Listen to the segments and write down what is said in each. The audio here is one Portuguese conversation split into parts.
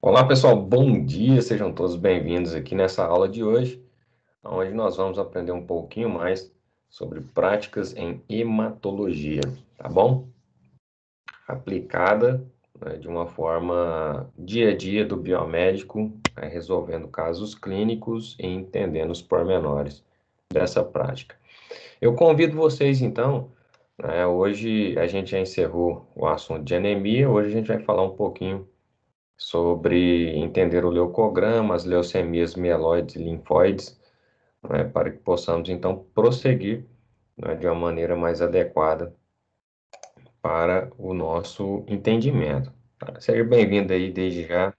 Olá, pessoal, bom dia, sejam todos bem-vindos aqui nessa aula de hoje, onde nós vamos aprender um pouquinho mais sobre práticas em hematologia, tá bom? Aplicada né, de uma forma dia a dia do biomédico, né, resolvendo casos clínicos e entendendo os pormenores dessa prática. Eu convido vocês, então, né? Hoje a gente já encerrou o assunto de anemia, hoje a gente vai falar um pouquinho sobre entender o leucograma, as leucemias mieloides e linfóides, né? para que possamos então prosseguir né? de uma maneira mais adequada para o nosso entendimento. Tá? Seja bem-vindo aí desde já,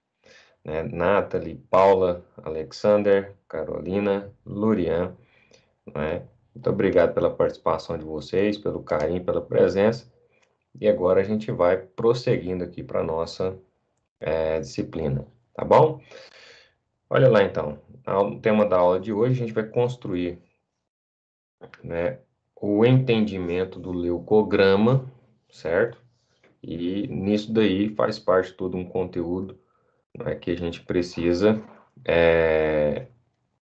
né? Nathalie, Paula, Alexander, Carolina, Lurian, né? Muito obrigado pela participação de vocês, pelo carinho, pela presença. E agora a gente vai prosseguindo aqui para a nossa é, disciplina, tá bom? Olha lá então, o tema da aula de hoje a gente vai construir né, o entendimento do leucograma, certo? E nisso daí faz parte todo um conteúdo né, que a gente precisa é,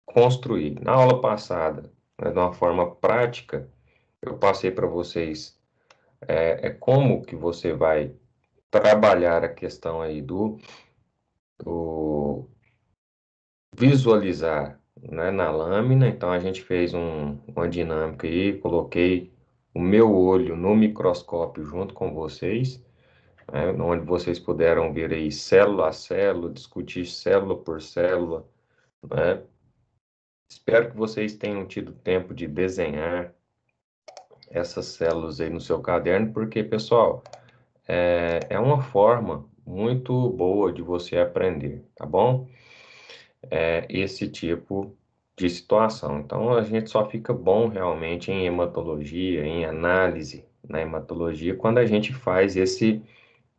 construir. Na aula passada, né, de uma forma prática, eu passei para vocês é, é, como que você vai trabalhar a questão aí do, do visualizar né, na lâmina. Então, a gente fez um, uma dinâmica aí, coloquei o meu olho no microscópio junto com vocês, né, onde vocês puderam ver aí célula a célula, discutir célula por célula, né, Espero que vocês tenham tido tempo de desenhar essas células aí no seu caderno, porque, pessoal, é, é uma forma muito boa de você aprender, tá bom? É, esse tipo de situação. Então, a gente só fica bom realmente em hematologia, em análise na hematologia, quando a gente faz esse,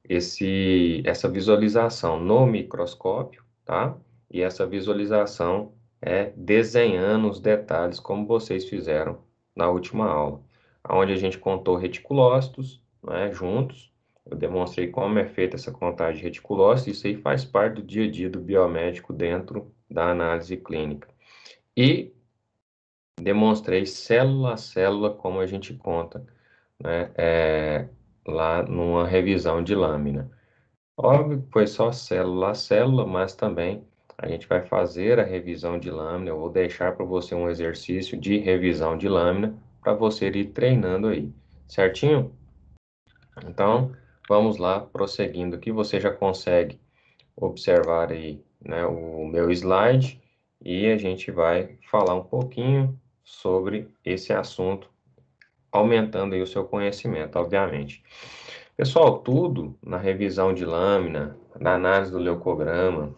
esse, essa visualização no microscópio, tá? E essa visualização é desenhando os detalhes como vocês fizeram na última aula, onde a gente contou reticulócitos né, juntos, eu demonstrei como é feita essa contagem de reticulócitos, isso aí faz parte do dia a dia do biomédico dentro da análise clínica. E demonstrei célula a célula como a gente conta né, é, lá numa revisão de lâmina. Óbvio que foi só célula a célula, mas também a gente vai fazer a revisão de lâmina. Eu vou deixar para você um exercício de revisão de lâmina para você ir treinando aí, certinho? Então, vamos lá, prosseguindo aqui, você já consegue observar aí né, o meu slide e a gente vai falar um pouquinho sobre esse assunto, aumentando aí o seu conhecimento, obviamente. Pessoal, tudo na revisão de lâmina, na análise do leucograma,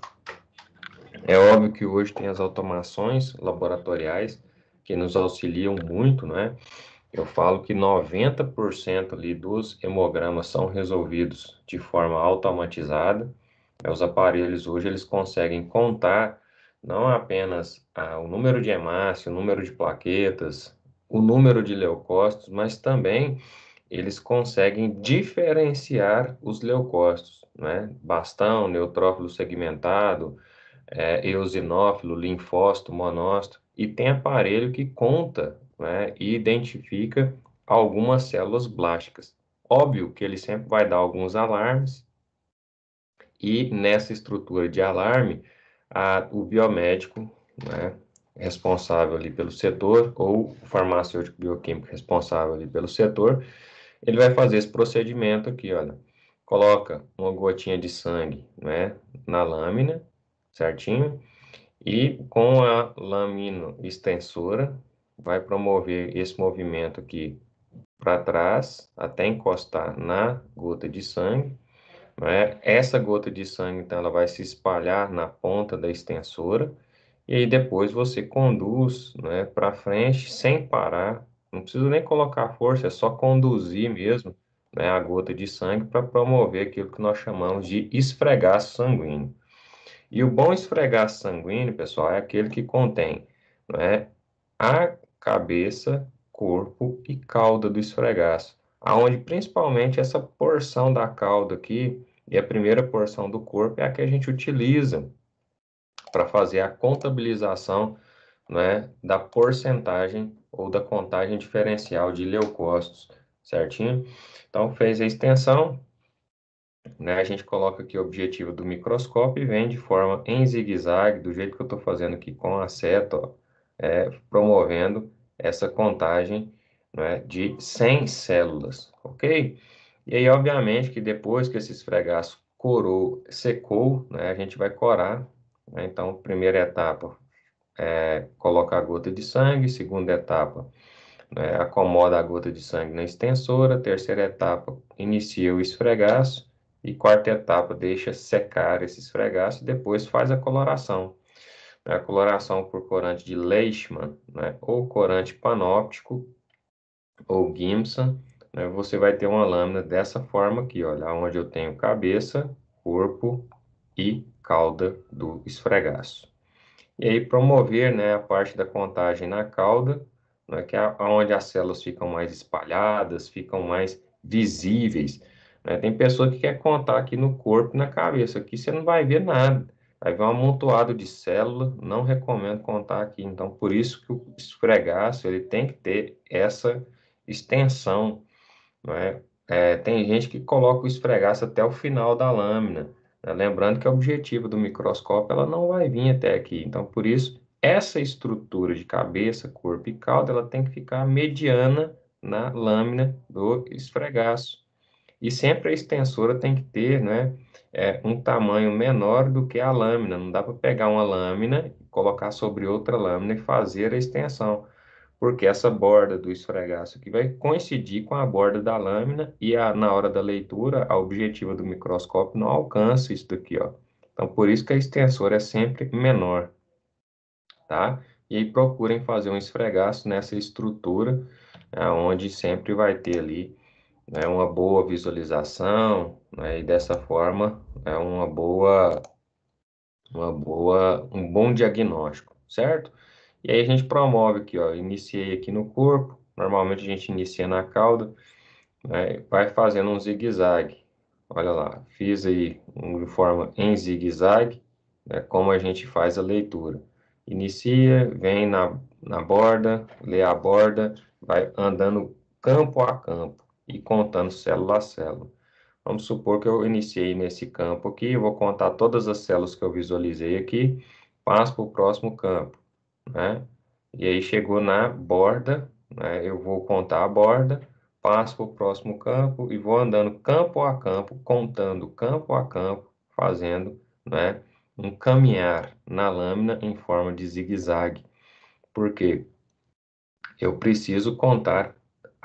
é óbvio que hoje tem as automações laboratoriais que nos auxiliam muito, não é? Eu falo que 90% ali dos hemogramas são resolvidos de forma automatizada. É, os aparelhos hoje eles conseguem contar não apenas ah, o número de hemácias, o número de plaquetas, o número de leucócitos, mas também eles conseguem diferenciar os leucócitos, né? Bastão, neutrófilo segmentado, é, eosinófilo, linfócito, monócito, e tem aparelho que conta né, e identifica algumas células blásticas. Óbvio que ele sempre vai dar alguns alarmes, e nessa estrutura de alarme, a, o biomédico, né, responsável ali pelo setor, ou o farmacêutico bioquímico responsável ali pelo setor, ele vai fazer esse procedimento aqui, olha. Coloca uma gotinha de sangue né, na lâmina, certinho? E com a lamina extensora, vai promover esse movimento aqui para trás, até encostar na gota de sangue. Né? Essa gota de sangue, então, ela vai se espalhar na ponta da extensora, e aí depois você conduz né, para frente sem parar, não precisa nem colocar força, é só conduzir mesmo né, a gota de sangue para promover aquilo que nós chamamos de esfregaço sanguíneo. E o bom esfregaço sanguíneo, pessoal, é aquele que contém não é, a cabeça, corpo e cauda do esfregaço, aonde principalmente essa porção da cauda aqui e a primeira porção do corpo é a que a gente utiliza para fazer a contabilização né, da porcentagem ou da contagem diferencial de leucócitos, certinho? Então, fez a extensão, né? A gente coloca aqui o objetivo do microscópio e vem de forma em zigue-zague, do jeito que eu estou fazendo aqui com a seta, ó, é, promovendo essa contagem né, de 100 células, ok? E aí, obviamente, que depois que esse esfregaço corou, secou, né, a gente vai corar. Né? Então, primeira etapa é coloca a gota de sangue, segunda etapa né, acomoda a gota de sangue na extensora, terceira etapa inicia o esfregaço, e quarta é etapa, deixa secar esse esfregaço e depois faz a coloração. A coloração por corante de Leishman, né, ou corante panóptico, ou Gimson, né, você vai ter uma lâmina dessa forma aqui, olha, onde eu tenho cabeça, corpo e cauda do esfregaço. E aí promover né, a parte da contagem na cauda, né, que é onde as células ficam mais espalhadas, ficam mais visíveis, né? Tem pessoa que quer contar aqui no corpo e na cabeça. Aqui você não vai ver nada. vai ver um amontoado de célula, não recomendo contar aqui. Então, por isso que o esfregaço ele tem que ter essa extensão. Né? É, tem gente que coloca o esfregaço até o final da lâmina. Né? Lembrando que o objetivo do microscópio ela não vai vir até aqui. Então, por isso, essa estrutura de cabeça, corpo e cauda ela tem que ficar mediana na lâmina do esfregaço. E sempre a extensora tem que ter, né, é, um tamanho menor do que a lâmina. Não dá para pegar uma lâmina, colocar sobre outra lâmina e fazer a extensão, porque essa borda do esfregaço aqui vai coincidir com a borda da lâmina e a, na hora da leitura, a objetiva do microscópio não alcança isso daqui, ó. Então, por isso que a extensora é sempre menor, tá? E aí procurem fazer um esfregaço nessa estrutura, é, onde sempre vai ter ali né, uma boa visualização, né, e dessa forma né, uma boa, uma boa, um bom diagnóstico, certo? E aí a gente promove aqui, ó, iniciei aqui no corpo, normalmente a gente inicia na cauda, né, vai fazendo um zigue-zague. Olha lá, fiz aí de forma em zigue-zague, né, como a gente faz a leitura. Inicia, vem na, na borda, lê a borda, vai andando campo a campo e contando célula a célula. Vamos supor que eu iniciei nesse campo aqui, eu vou contar todas as células que eu visualizei aqui, passo para o próximo campo, né? E aí chegou na borda, né? eu vou contar a borda, passo para o próximo campo e vou andando campo a campo, contando campo a campo, fazendo né, um caminhar na lâmina em forma de zigue-zague. Por quê? Eu preciso contar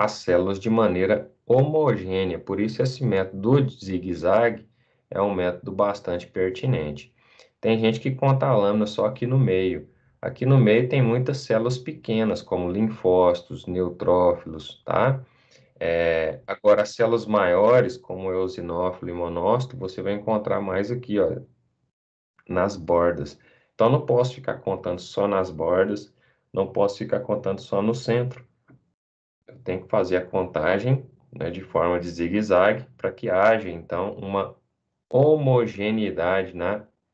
as células de maneira homogênea. Por isso, esse método do zigue-zague é um método bastante pertinente. Tem gente que conta a lâmina só aqui no meio. Aqui no meio tem muitas células pequenas, como linfócitos, neutrófilos, tá? É, agora, as células maiores, como eosinófilo e monócito, você vai encontrar mais aqui, ó, nas bordas. Então, não posso ficar contando só nas bordas, não posso ficar contando só no centro tem que fazer a contagem né, de forma de zigue-zague para que haja, então, uma homogeneidade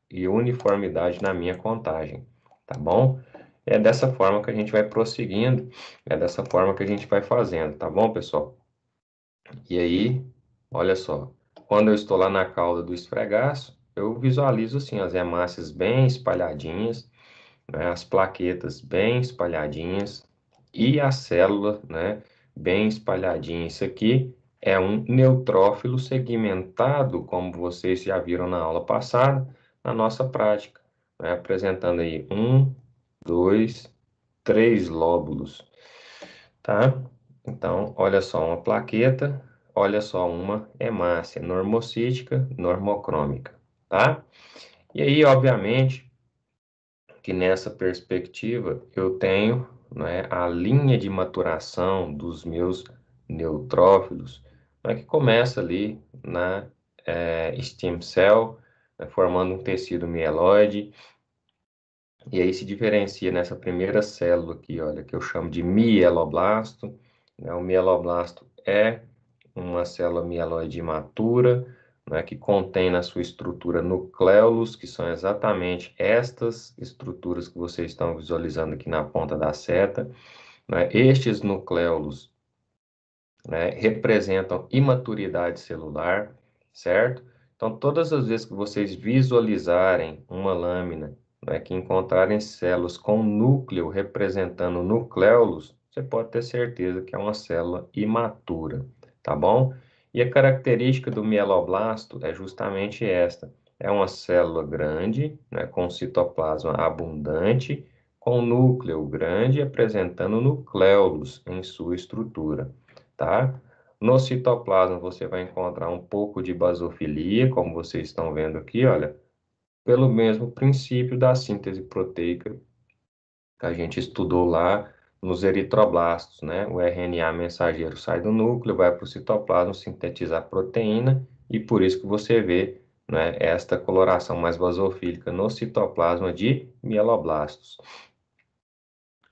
e uniformidade na minha contagem, tá bom? É dessa forma que a gente vai prosseguindo, é dessa forma que a gente vai fazendo, tá bom, pessoal? E aí, olha só, quando eu estou lá na cauda do esfregaço, eu visualizo, assim, as hemácias bem espalhadinhas, né, as plaquetas bem espalhadinhas, e a célula, né, bem espalhadinho isso aqui, é um neutrófilo segmentado, como vocês já viram na aula passada, na nossa prática, né? apresentando aí um, dois, três lóbulos, tá? Então, olha só uma plaqueta, olha só uma hemácia normocítica, normocrômica, tá? E aí, obviamente, que nessa perspectiva eu tenho né, a linha de maturação dos meus neutrófilos, né, que começa ali na é, stem cell, né, formando um tecido mieloide, e aí se diferencia nessa primeira célula aqui, olha, que eu chamo de mieloblasto, né, o mieloblasto é uma célula mieloide matura né, que contém na sua estrutura núcleolos que são exatamente estas estruturas que vocês estão visualizando aqui na ponta da seta. Né? Estes núcleolos né, representam imaturidade celular, certo? Então, todas as vezes que vocês visualizarem uma lâmina, né, que encontrarem células com núcleo representando núcleolos, você pode ter certeza que é uma célula imatura, tá bom? E a característica do mieloblasto é justamente esta: é uma célula grande, né, com citoplasma abundante, com núcleo grande, apresentando nucleolos em sua estrutura, tá? No citoplasma você vai encontrar um pouco de basofilia, como vocês estão vendo aqui, olha, pelo mesmo princípio da síntese proteica que a gente estudou lá nos eritroblastos, né? O RNA mensageiro sai do núcleo, vai para o citoplasma sintetizar proteína e por isso que você vê né, esta coloração mais basofílica no citoplasma de mieloblastos.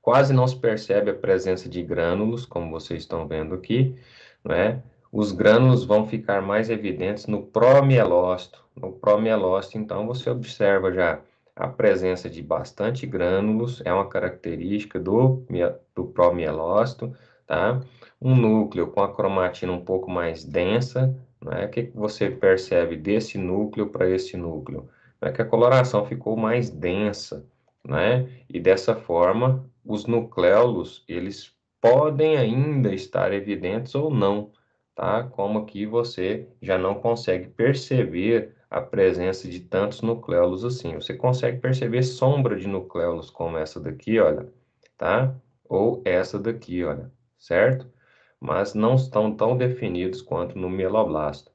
Quase não se percebe a presença de grânulos, como vocês estão vendo aqui, né? Os grânulos vão ficar mais evidentes no promielócito. No promielócito, então, você observa já a presença de bastante grânulos é uma característica do, do promielócito, tá? Um núcleo com a cromatina um pouco mais densa, né? O que, você percebe desse núcleo para esse núcleo? É que a coloração ficou mais densa, né? E dessa forma, os nucleolos, eles podem ainda estar evidentes ou não, tá? Como que você já não consegue perceber a presença de tantos nucleolos assim. Você consegue perceber sombra de nucleolos como essa daqui, olha, tá? Ou essa daqui, olha, certo? Mas não estão tão definidos quanto no mieloblasto.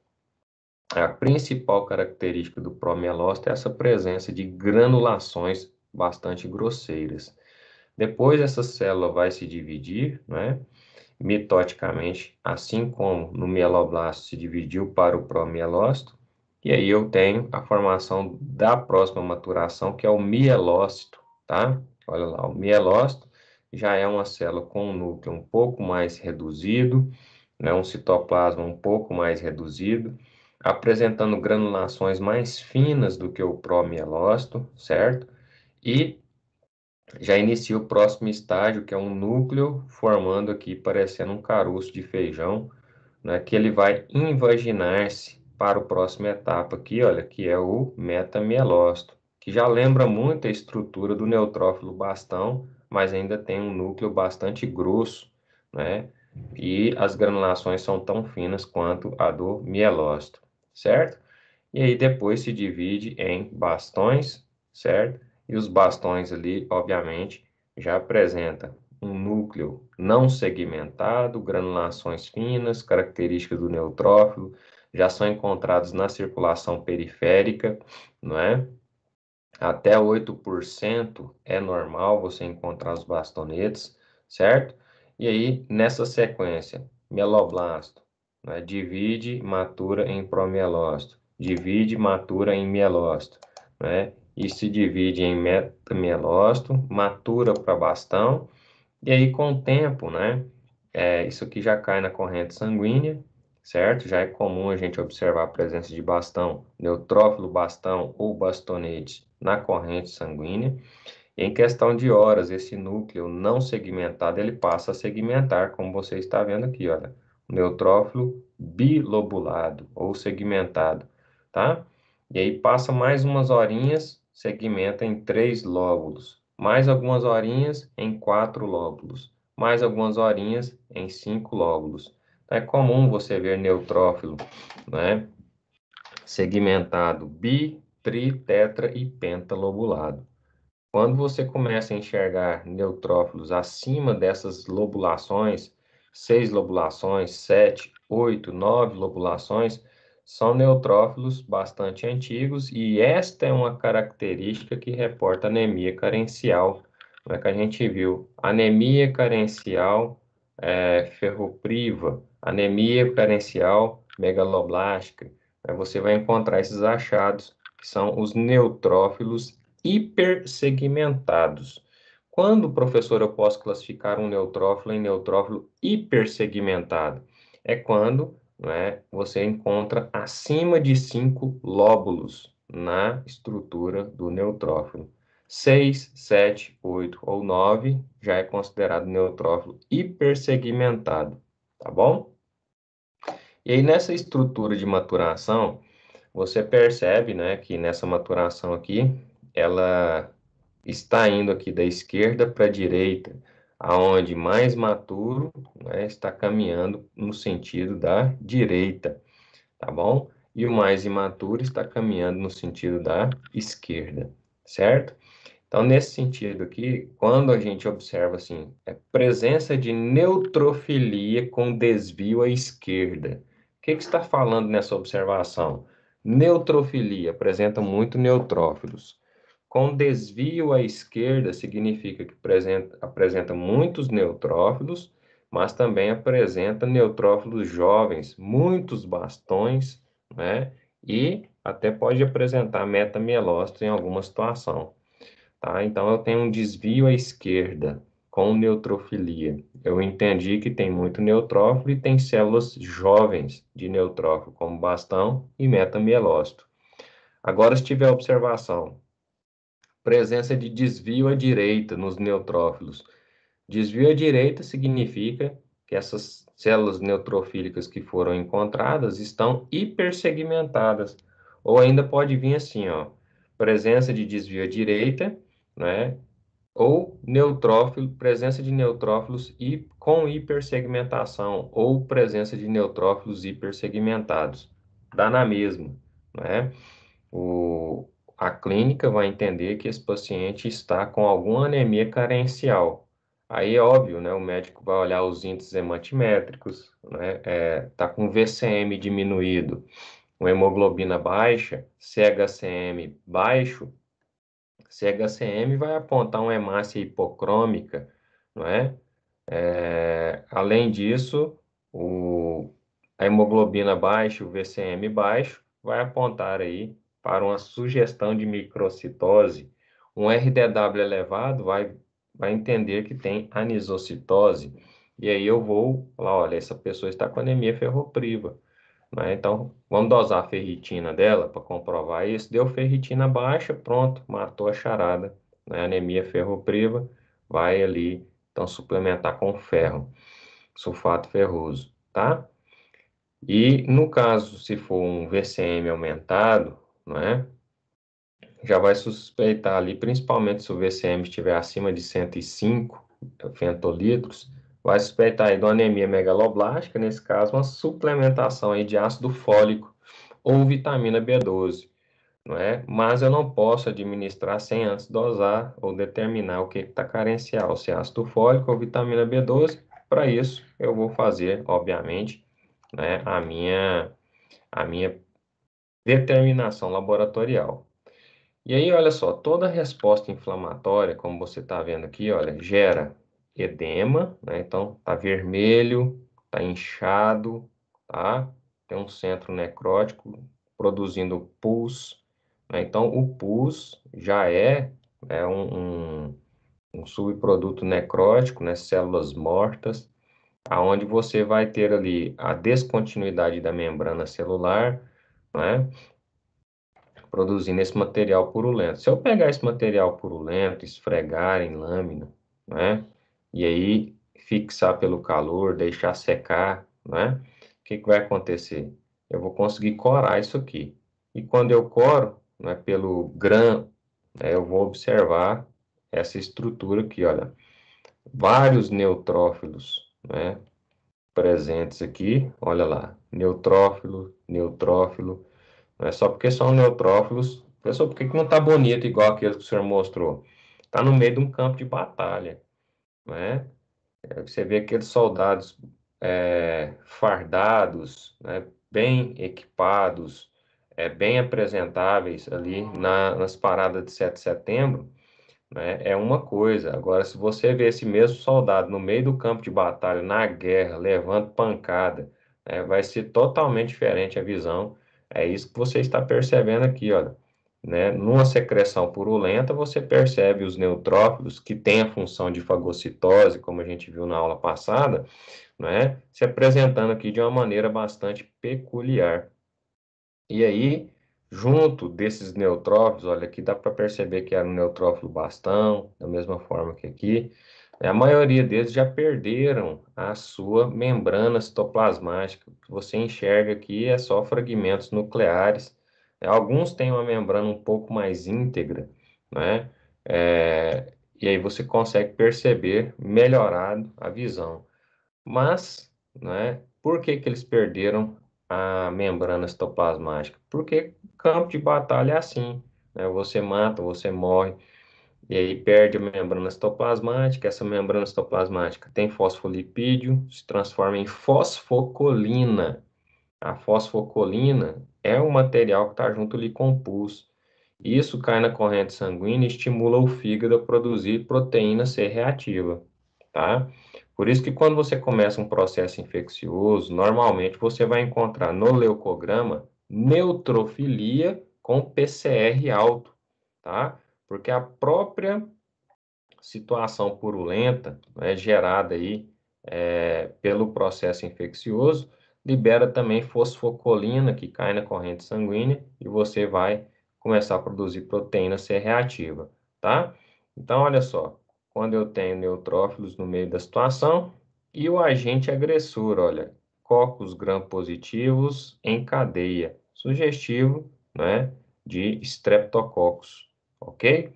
A principal característica do promielócito é essa presença de granulações bastante grosseiras. Depois essa célula vai se dividir, né? mitoticamente, assim como no mieloblasto se dividiu para o promielócito, e aí eu tenho a formação da próxima maturação, que é o mielócito, tá? Olha lá, o mielócito já é uma célula com um núcleo um pouco mais reduzido, né, um citoplasma um pouco mais reduzido, apresentando granulações mais finas do que o promielócito, certo? E já inicia o próximo estágio, que é um núcleo formando aqui, parecendo um caroço de feijão, né, que ele vai invaginar-se para a próxima etapa aqui, olha, que é o metamielócito, que já lembra muito a estrutura do neutrófilo bastão, mas ainda tem um núcleo bastante grosso, né? E as granulações são tão finas quanto a do mielócito, certo? E aí depois se divide em bastões, certo? E os bastões ali, obviamente, já apresenta um núcleo não segmentado, granulações finas, características do neutrófilo, já são encontrados na circulação periférica, não é? Até 8% é normal você encontrar os bastonetes, certo? E aí, nessa sequência, meloblasto, né? divide, matura em promielócito, divide, matura em mielócito, né? e se divide em metamielócito, matura para bastão, e aí com o tempo, né, é, isso aqui já cai na corrente sanguínea, certo? Já é comum a gente observar a presença de bastão, neutrófilo bastão ou bastonete na corrente sanguínea. Em questão de horas, esse núcleo não segmentado ele passa a segmentar, como você está vendo aqui, olha, neutrófilo bilobulado ou segmentado, tá? E aí passa mais umas horinhas, segmenta em três lóbulos, mais algumas horinhas em quatro lóbulos, mais algumas horinhas em cinco lóbulos. Então, é comum você ver neutrófilo, né? Segmentado bi, tri, tetra e pentalobulado. Quando você começa a enxergar neutrófilos acima dessas lobulações, seis lobulações, sete, oito, nove lobulações, são neutrófilos bastante antigos e esta é uma característica que reporta anemia carencial, é que a gente viu. Anemia carencial é, ferropriva, anemia carencial megaloblástica. Né? Você vai encontrar esses achados, que são os neutrófilos hipersegmentados. Quando, professor, eu posso classificar um neutrófilo em neutrófilo hipersegmentado? É quando né, você encontra acima de cinco lóbulos na estrutura do neutrófilo. 6, 7, 8 ou 9 já é considerado neutrófilo hipersegmentado tá bom? E aí nessa estrutura de maturação, você percebe, né, que nessa maturação aqui, ela está indo aqui da esquerda para a direita, aonde mais maturo né, está caminhando no sentido da direita, tá bom? E o mais imaturo está caminhando no sentido da esquerda, certo? Então, nesse sentido aqui, quando a gente observa assim, é presença de neutrofilia com desvio à esquerda. O que, que está falando nessa observação? Neutrofilia apresenta muito neutrófilos. Com desvio à esquerda significa que apresenta, apresenta muitos neutrófilos, mas também apresenta neutrófilos jovens, muitos bastões, né? E até pode apresentar metamelócitos em alguma situação. Tá? Então, eu tenho um desvio à esquerda com neutrofilia. Eu entendi que tem muito neutrófilo e tem células jovens de neutrófilo, como bastão e metamielócito. Agora, se tiver observação, presença de desvio à direita nos neutrófilos. Desvio à direita significa que essas células neutrofílicas que foram encontradas estão hipersegmentadas. Ou ainda pode vir assim, ó, presença de desvio à direita né? ou neutrófilo, presença de neutrófilos e com hipersegmentação ou presença de neutrófilos hipersegmentados. Dá na mesma, né? O, a clínica vai entender que esse paciente está com alguma anemia carencial. Aí é óbvio, né? O médico vai olhar os índices hematimétricos, né? É, tá com VCM diminuído, com hemoglobina baixa, CHCM baixo, CHCM vai apontar uma hemácia hipocrômica, não é? é além disso, o, a hemoglobina baixa, o VCM baixo, vai apontar aí para uma sugestão de microcitose. Um RDW elevado vai, vai entender que tem anisocitose. E aí eu vou falar, olha, essa pessoa está com anemia ferropriva. Né? Então, vamos dosar a ferritina dela para comprovar isso. Deu ferritina baixa, pronto, matou a charada. Né? Anemia ferropriva, vai ali, então, suplementar com ferro, sulfato ferroso, tá? E no caso, se for um VCM aumentado, né? Já vai suspeitar ali, principalmente se o VCM estiver acima de 105 fentolitros, vai suspeitar aí de uma anemia megaloblástica, nesse caso, uma suplementação aí de ácido fólico ou vitamina B12, não é? Mas eu não posso administrar sem antes dosar ou determinar o que está carencial, se é ácido fólico ou vitamina B12. Para isso, eu vou fazer, obviamente, né, a minha a minha determinação laboratorial. E aí, olha só, toda resposta inflamatória, como você está vendo aqui, olha, gera edema, né? Então, tá vermelho, tá inchado, tá? Tem um centro necrótico produzindo pus, né? Então, o pus já é, é um, um, um subproduto necrótico, né? Células mortas, aonde você vai ter ali a descontinuidade da membrana celular, né? Produzindo esse material purulento. Se eu pegar esse material purulento, esfregar em lâmina, né? e aí fixar pelo calor, deixar secar, né? O que, que vai acontecer? Eu vou conseguir corar isso aqui. E quando eu coro, né, pelo grão, né, eu vou observar essa estrutura aqui, olha. Vários neutrófilos, né? Presentes aqui, olha lá. Neutrófilo, neutrófilo. Não é só porque são neutrófilos. Pessoal, por que, que não tá bonito igual aquele que o senhor mostrou? Tá no meio de um campo de batalha né? É, você vê aqueles soldados é, fardados, né? bem equipados, é, bem apresentáveis ali na, nas paradas de 7 de setembro, né? é uma coisa. Agora, se você vê esse mesmo soldado no meio do campo de batalha, na guerra, levando pancada, é, vai ser totalmente diferente a visão. É isso que você está percebendo aqui, olha. Né? Numa secreção purulenta, você percebe os neutrófilos que têm a função de fagocitose, como a gente viu na aula passada, né? se apresentando aqui de uma maneira bastante peculiar. E aí, junto desses neutrófilos, olha, aqui dá para perceber que era um neutrófilo bastão, da mesma forma que aqui, né? a maioria deles já perderam a sua membrana citoplasmática. O que você enxerga aqui é só fragmentos nucleares, é, alguns têm uma membrana um pouco mais íntegra, né? É, e aí você consegue perceber melhorado a visão. Mas, né, por que, que eles perderam a membrana citoplasmática? Porque campo de batalha é assim, né? Você mata, você morre, e aí perde a membrana citoplasmática, essa membrana citoplasmática tem fosfolipídio, se transforma em fosfocolina. A fosfocolina é o material que está junto ali com o pus. Isso cai na corrente sanguínea e estimula o fígado a produzir proteína C reativa, tá? Por isso que quando você começa um processo infeccioso, normalmente você vai encontrar no leucograma neutrofilia com PCR alto, tá? Porque a própria situação purulenta né, gerada aí é, pelo processo infeccioso libera também fosfocolina, que cai na corrente sanguínea, e você vai começar a produzir proteína C reativa, tá? Então, olha só, quando eu tenho neutrófilos no meio da situação, e o agente agressor, olha, cocos gram-positivos em cadeia, sugestivo, né, de streptococcus, ok?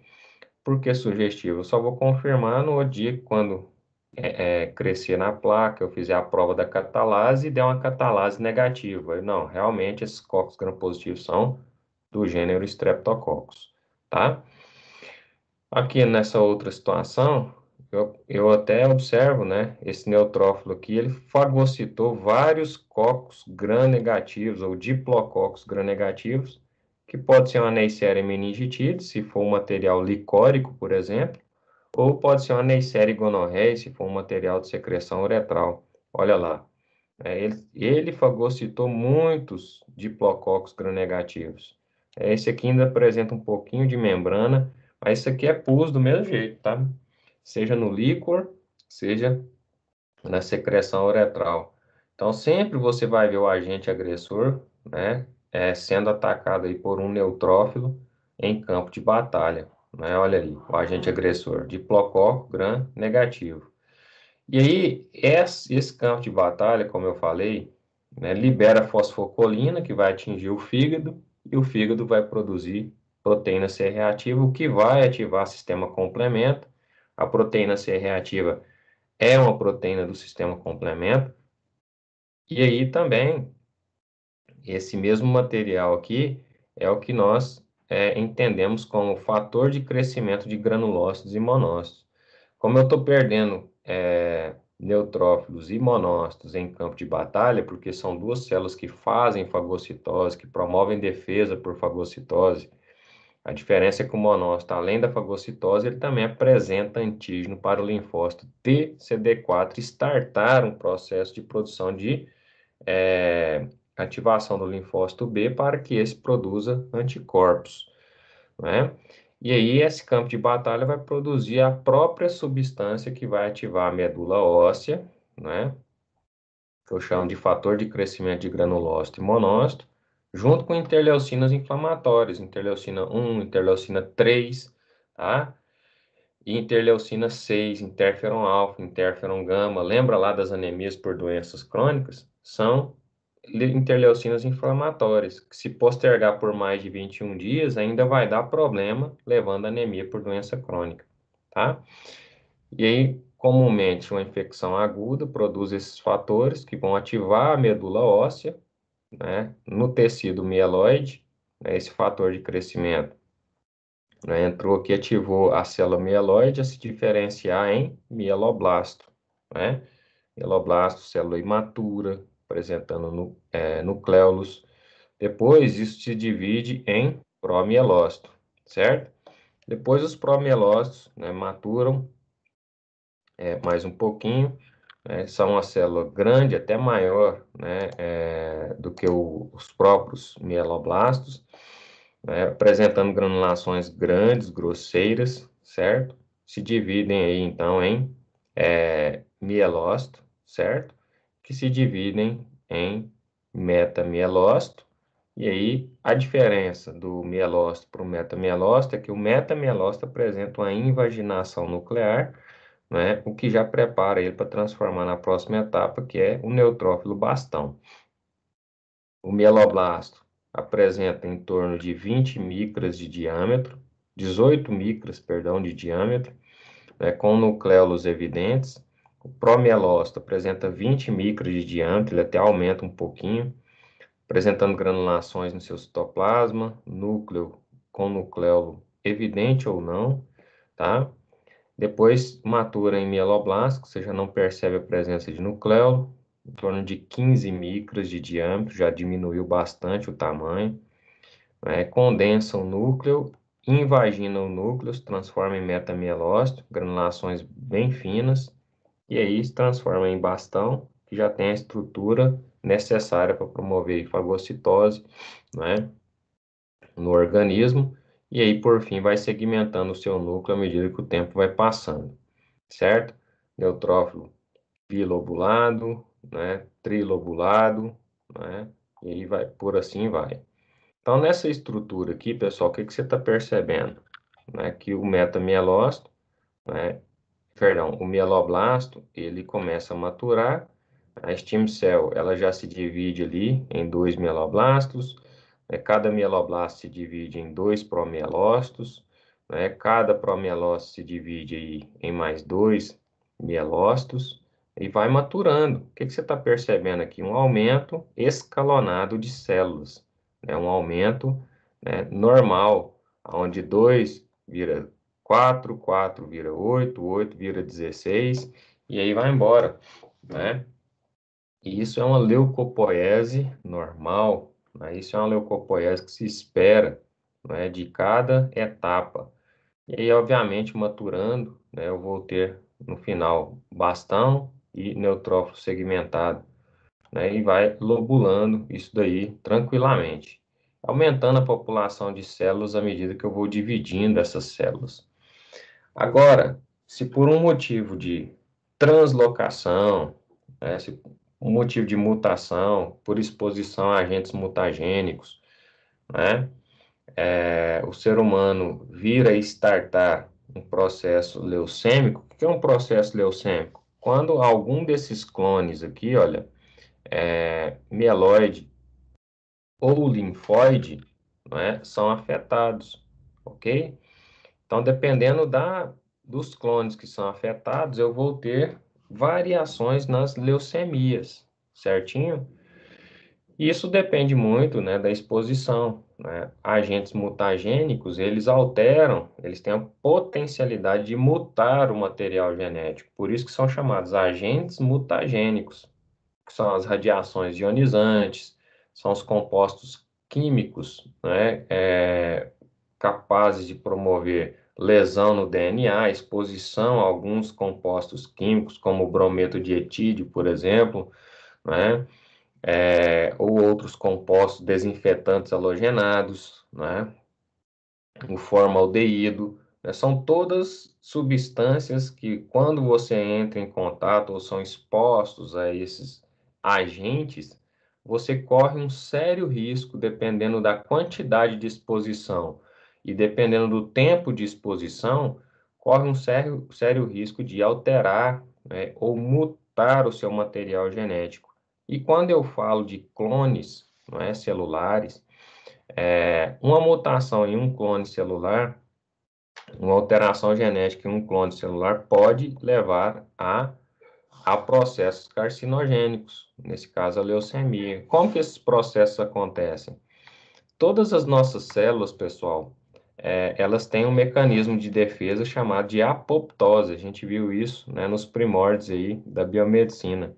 Por que sugestivo? Eu só vou confirmar no dia quando é, é crescer na placa, eu fizer a prova da catalase e der uma catalase negativa. Não, realmente esses cocos gram-positivos são do gênero Streptococcus, tá? Aqui nessa outra situação, eu, eu até observo, né, esse neutrófilo aqui, ele fagocitou vários cocos gram-negativos ou diplococos gram-negativos, que pode ser uma Neisseria meningitide, se for um material licórico, por exemplo, ou pode ser uma Neisseria gonorreia, se for um material de secreção uretral. Olha lá. É, ele, ele fagocitou muitos diplococos gram-negativos. É, esse aqui ainda apresenta um pouquinho de membrana, mas isso aqui é pus do mesmo jeito, tá? Seja no líquor, seja na secreção uretral. Então, sempre você vai ver o agente agressor, né, é, sendo atacado aí por um neutrófilo em campo de batalha né? Olha aí, o agente agressor, diplocó, gram, negativo. E aí, esse campo de batalha, como eu falei, né, libera fosfocolina, que vai atingir o fígado, e o fígado vai produzir proteína C reativa, o que vai ativar o sistema complemento. A proteína C reativa é uma proteína do sistema complemento. E aí também, esse mesmo material aqui é o que nós é, entendemos como fator de crescimento de granulócitos e monócitos. Como eu estou perdendo é, neutrófilos e monócitos em campo de batalha, porque são duas células que fazem fagocitose, que promovem defesa por fagocitose, a diferença é que o monócito, além da fagocitose, ele também apresenta antígeno para o linfócito T CD4 startar um processo de produção de é, ativação do linfócito B para que esse produza anticorpos, né? E aí esse campo de batalha vai produzir a própria substância que vai ativar a medula óssea, né? Que eu chamo de fator de crescimento de granulócito e monócito, junto com interleucinas inflamatórias, interleucina 1, interleucina 3, tá? E interleucina 6, interferon alfa, interferon gama, lembra lá das anemias por doenças crônicas? São interleucinas inflamatórias, que se postergar por mais de 21 dias, ainda vai dar problema, levando anemia por doença crônica, tá? E aí, comumente, uma infecção aguda produz esses fatores que vão ativar a medula óssea, né, no tecido mieloide, né, esse fator de crescimento né, entrou aqui, ativou a célula mieloide a se diferenciar em mieloblasto, né? Mieloblasto, célula imatura, apresentando no é, nucleolos. Depois, isso se divide em promielócito, certo? Depois, os promielócitos né, maturam é, mais um pouquinho, né, são uma célula grande, até maior né, é, do que o, os próprios mieloblastos, né, apresentando granulações grandes, grosseiras, certo? Se dividem aí, então, em é, mielócito, certo? que se dividem em metamielócito. E aí, a diferença do mielócito para o metamielócito é que o metamielócito apresenta uma invaginação nuclear, né, o que já prepara ele para transformar na próxima etapa, que é o neutrófilo bastão. O mieloblasto apresenta em torno de 20 micras de diâmetro, 18 micras, perdão, de diâmetro, né, com nucleolos evidentes, o promielócito apresenta 20 micras de diâmetro, ele até aumenta um pouquinho, apresentando granulações no seu citoplasma, núcleo com nucleolo evidente ou não, tá? Depois matura em mieloblasto, você já não percebe a presença de nucleolo, em torno de 15 micras de diâmetro, já diminuiu bastante o tamanho. Né? Condensa o núcleo, invagina o núcleo, se transforma em metamielócito, granulações bem finas e aí se transforma em bastão, que já tem a estrutura necessária para promover fagocitose né, no organismo, e aí por fim vai segmentando o seu núcleo à medida que o tempo vai passando, certo? Neutrófilo bilobulado, né, trilobulado, né, e aí vai, por assim vai. Então, nessa estrutura aqui, pessoal, o que, que você está percebendo? Né, que o metamielócito né, perdão, o mieloblasto, ele começa a maturar, a stem cell, ela já se divide ali em dois mieloblastos, né? cada mieloblasto se divide em dois promielócitos, né? cada promielócito se divide aí em mais dois mielócitos, e vai maturando. O que, que você está percebendo aqui? Um aumento escalonado de células, né? um aumento né, normal, onde dois vira 4, 4 vira 8, 8 vira 16, e aí vai embora, né? E isso é uma leucopoese normal, né? isso é uma leucopoese que se espera né, de cada etapa. E aí, obviamente, maturando, né, eu vou ter no final bastão e neutrófilo segmentado, né, e vai lobulando isso daí tranquilamente, aumentando a população de células à medida que eu vou dividindo essas células. Agora, se por um motivo de translocação, né, se um motivo de mutação, por exposição a agentes mutagênicos, né, é, o ser humano vira e startar um processo leucêmico. O que é um processo leucêmico? Quando algum desses clones aqui, olha, é, mieloide ou linfóide, né, são afetados, ok? Então, dependendo da, dos clones que são afetados, eu vou ter variações nas leucemias, certinho? Isso depende muito né, da exposição. Né? Agentes mutagênicos, eles alteram, eles têm a potencialidade de mutar o material genético. Por isso que são chamados agentes mutagênicos, que são as radiações ionizantes, são os compostos químicos né, é, capazes de promover lesão no DNA, exposição a alguns compostos químicos, como brometo de etídio, por exemplo, né? É, ou outros compostos desinfetantes halogenados, né? o formaldeído, né? são todas substâncias que, quando você entra em contato ou são expostos a esses agentes, você corre um sério risco, dependendo da quantidade de exposição, e dependendo do tempo de exposição, corre um sério, sério risco de alterar né, ou mutar o seu material genético. E quando eu falo de clones não é, celulares, é, uma mutação em um clone celular, uma alteração genética em um clone celular pode levar a, a processos carcinogênicos, nesse caso a leucemia. Como que esses processos acontecem? Todas as nossas células, pessoal, é, elas têm um mecanismo de defesa chamado de apoptose. A gente viu isso né, nos primórdios aí da biomedicina.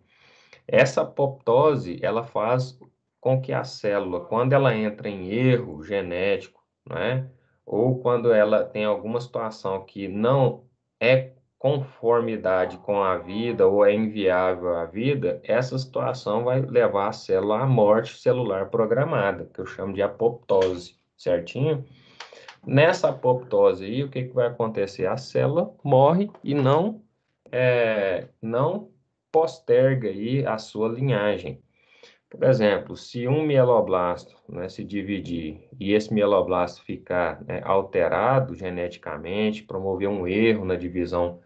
Essa apoptose, ela faz com que a célula, quando ela entra em erro genético, né, ou quando ela tem alguma situação que não é conformidade com a vida ou é inviável à vida, essa situação vai levar a célula à morte celular programada, que eu chamo de apoptose, certinho? Nessa apoptose aí, o que, que vai acontecer? A célula morre e não, é, não posterga aí a sua linhagem. Por exemplo, se um mieloblasto né, se dividir e esse mieloblasto ficar né, alterado geneticamente, promover um erro na divisão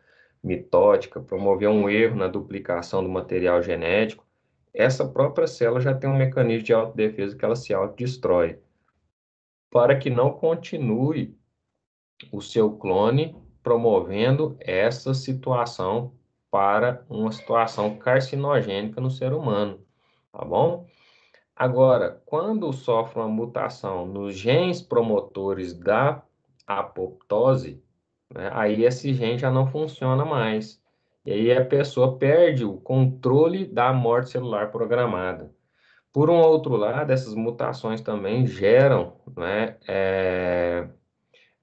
mitótica, promover um erro na duplicação do material genético, essa própria célula já tem um mecanismo de autodefesa que ela se autodestrói para que não continue o seu clone promovendo essa situação para uma situação carcinogênica no ser humano, tá bom? Agora, quando sofre uma mutação nos genes promotores da apoptose, né, aí esse gene já não funciona mais. E aí a pessoa perde o controle da morte celular programada. Por um outro lado, essas mutações também geram né, é,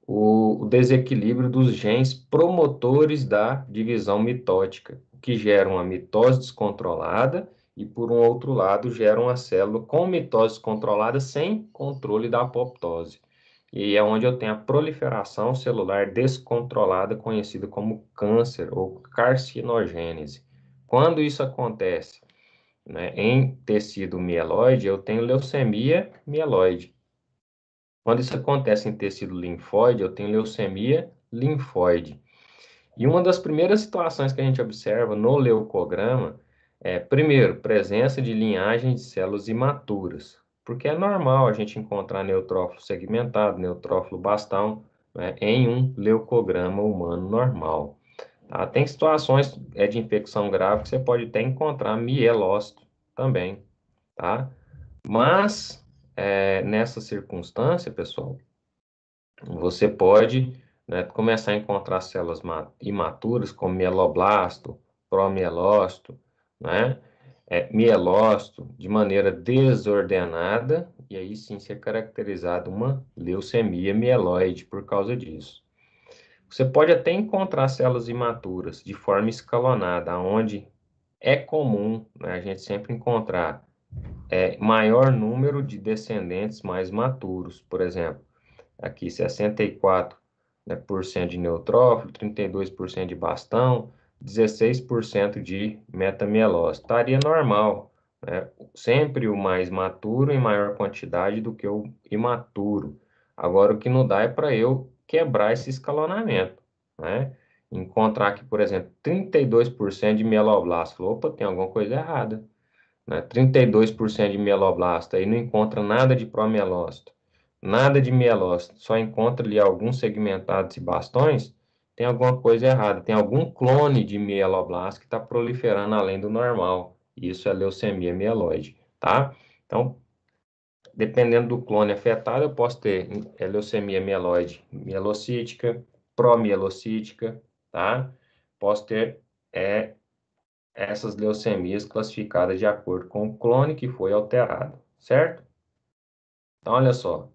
o, o, desequilíbrio dos genes promotores da divisão mitótica, que geram a mitose descontrolada e, por um outro lado, geram a célula com mitose descontrolada sem controle da apoptose. E é onde eu tenho a proliferação celular descontrolada, conhecida como câncer ou carcinogênese. Quando isso acontece? Né? Em tecido mieloide, eu tenho leucemia mieloide. Quando isso acontece em tecido linfóide, eu tenho leucemia linfóide. E uma das primeiras situações que a gente observa no leucograma é, primeiro, presença de linhagem de células imaturas, porque é normal a gente encontrar neutrófilo segmentado, neutrófilo bastão, né, em um leucograma humano normal. Tá? Tem situações é, de infecção grave que você pode até encontrar mielócito também, tá? Mas, é, nessa circunstância, pessoal, você pode né, começar a encontrar células imaturas como mieloblasto, promielócito, né? É, mielócito de maneira desordenada, e aí sim ser é caracterizada uma leucemia mieloide por causa disso. Você pode até encontrar células imaturas de forma escalonada, onde é comum né, a gente sempre encontrar é, maior número de descendentes mais maturos, por exemplo, aqui 64% né, por cento de neutrófilo, 32% de bastão, 16% de metamielose. Estaria normal, né? sempre o mais maturo em maior quantidade do que o imaturo. Agora, o que não dá é para eu quebrar esse escalonamento, né? Encontrar que, por exemplo, 32% de mieloblasto, opa, tem alguma coisa errada, né? 32% de mieloblasto, aí não encontra nada de promielócito, nada de mielócito, só encontra ali alguns segmentados e bastões, tem alguma coisa errada, tem algum clone de mieloblasto que está proliferando além do normal, isso é leucemia mieloide, tá? Então, Dependendo do clone afetado, eu posso ter leucemia mieloide mielocítica, promielocítica, tá? Posso ter é, essas leucemias classificadas de acordo com o clone que foi alterado, certo? Então, olha só,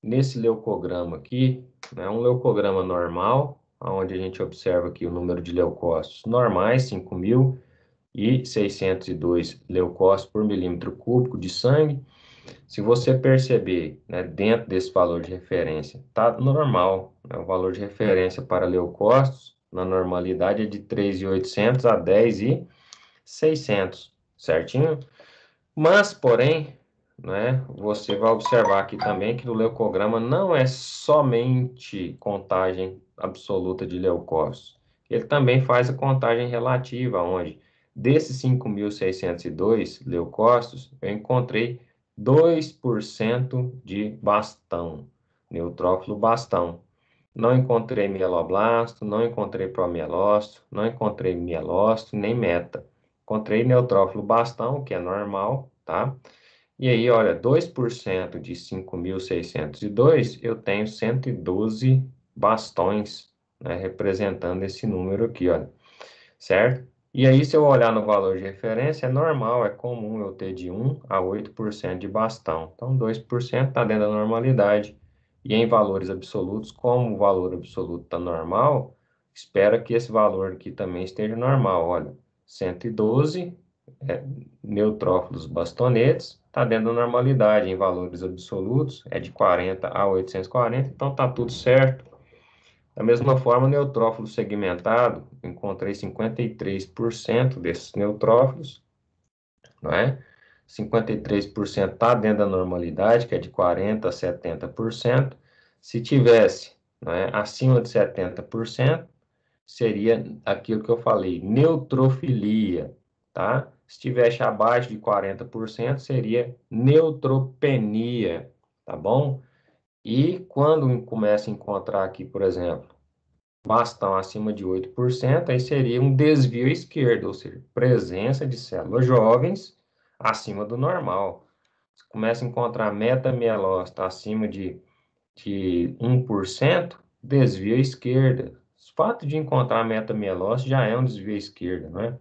nesse leucograma aqui, né, um leucograma normal, onde a gente observa aqui o número de leucócitos normais, 5.602 leucócitos por milímetro cúbico de sangue, se você perceber, né, dentro desse valor de referência, tá normal, né, o valor de referência para leucócitos, na normalidade, é de 3,800 a 10,600, certinho? Mas, porém, né, você vai observar aqui também que no leucograma não é somente contagem absoluta de leucócitos. Ele também faz a contagem relativa, onde desses 5.602 leucócitos, eu encontrei 2% de bastão, neutrófilo bastão. Não encontrei mieloblasto, não encontrei promielócito, não encontrei mielócito, nem meta. Encontrei neutrófilo bastão, que é normal, tá? E aí, olha, 2% de 5.602, eu tenho 112 bastões, né, representando esse número aqui, olha, certo? E aí, se eu olhar no valor de referência, é normal, é comum eu ter de 1 a 8% de bastão. Então, 2% está dentro da normalidade. E em valores absolutos, como o valor absoluto está normal, espera que esse valor aqui também esteja normal. Olha, 112 é, neutrófilos bastonetes está dentro da normalidade. Em valores absolutos, é de 40 a 840, então está tudo certo. Da mesma forma, neutrófilo segmentado, encontrei 53% desses neutrófilos, não é? 53% está dentro da normalidade, que é de 40% a 70%. Se tivesse não é, acima de 70%, seria aquilo que eu falei, neutrofilia, tá? Se estivesse abaixo de 40%, seria neutropenia, tá bom? E quando começa a encontrar aqui, por exemplo, bastão acima de 8%, aí seria um desvio à esquerda, ou seja, presença de células jovens acima do normal. Se começa a encontrar metamielócito acima de, de 1%, desvio à esquerda. O fato de encontrar metamielócito já é um desvio à esquerda, né?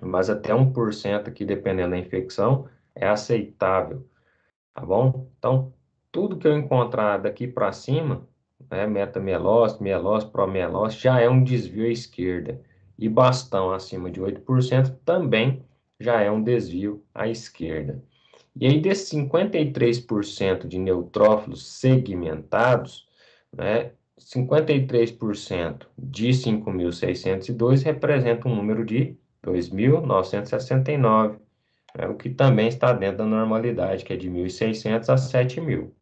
Mas até 1% aqui, dependendo da infecção, é aceitável, tá bom? Então, tudo que eu encontrar daqui para cima, né, meta meia loss, meia já é um desvio à esquerda. E bastão acima de 8% também já é um desvio à esquerda. E aí, desses 53% de neutrófilos segmentados, né, 53% de 5.602 representa um número de 2.969, né, o que também está dentro da normalidade, que é de 1.600 a 7.000.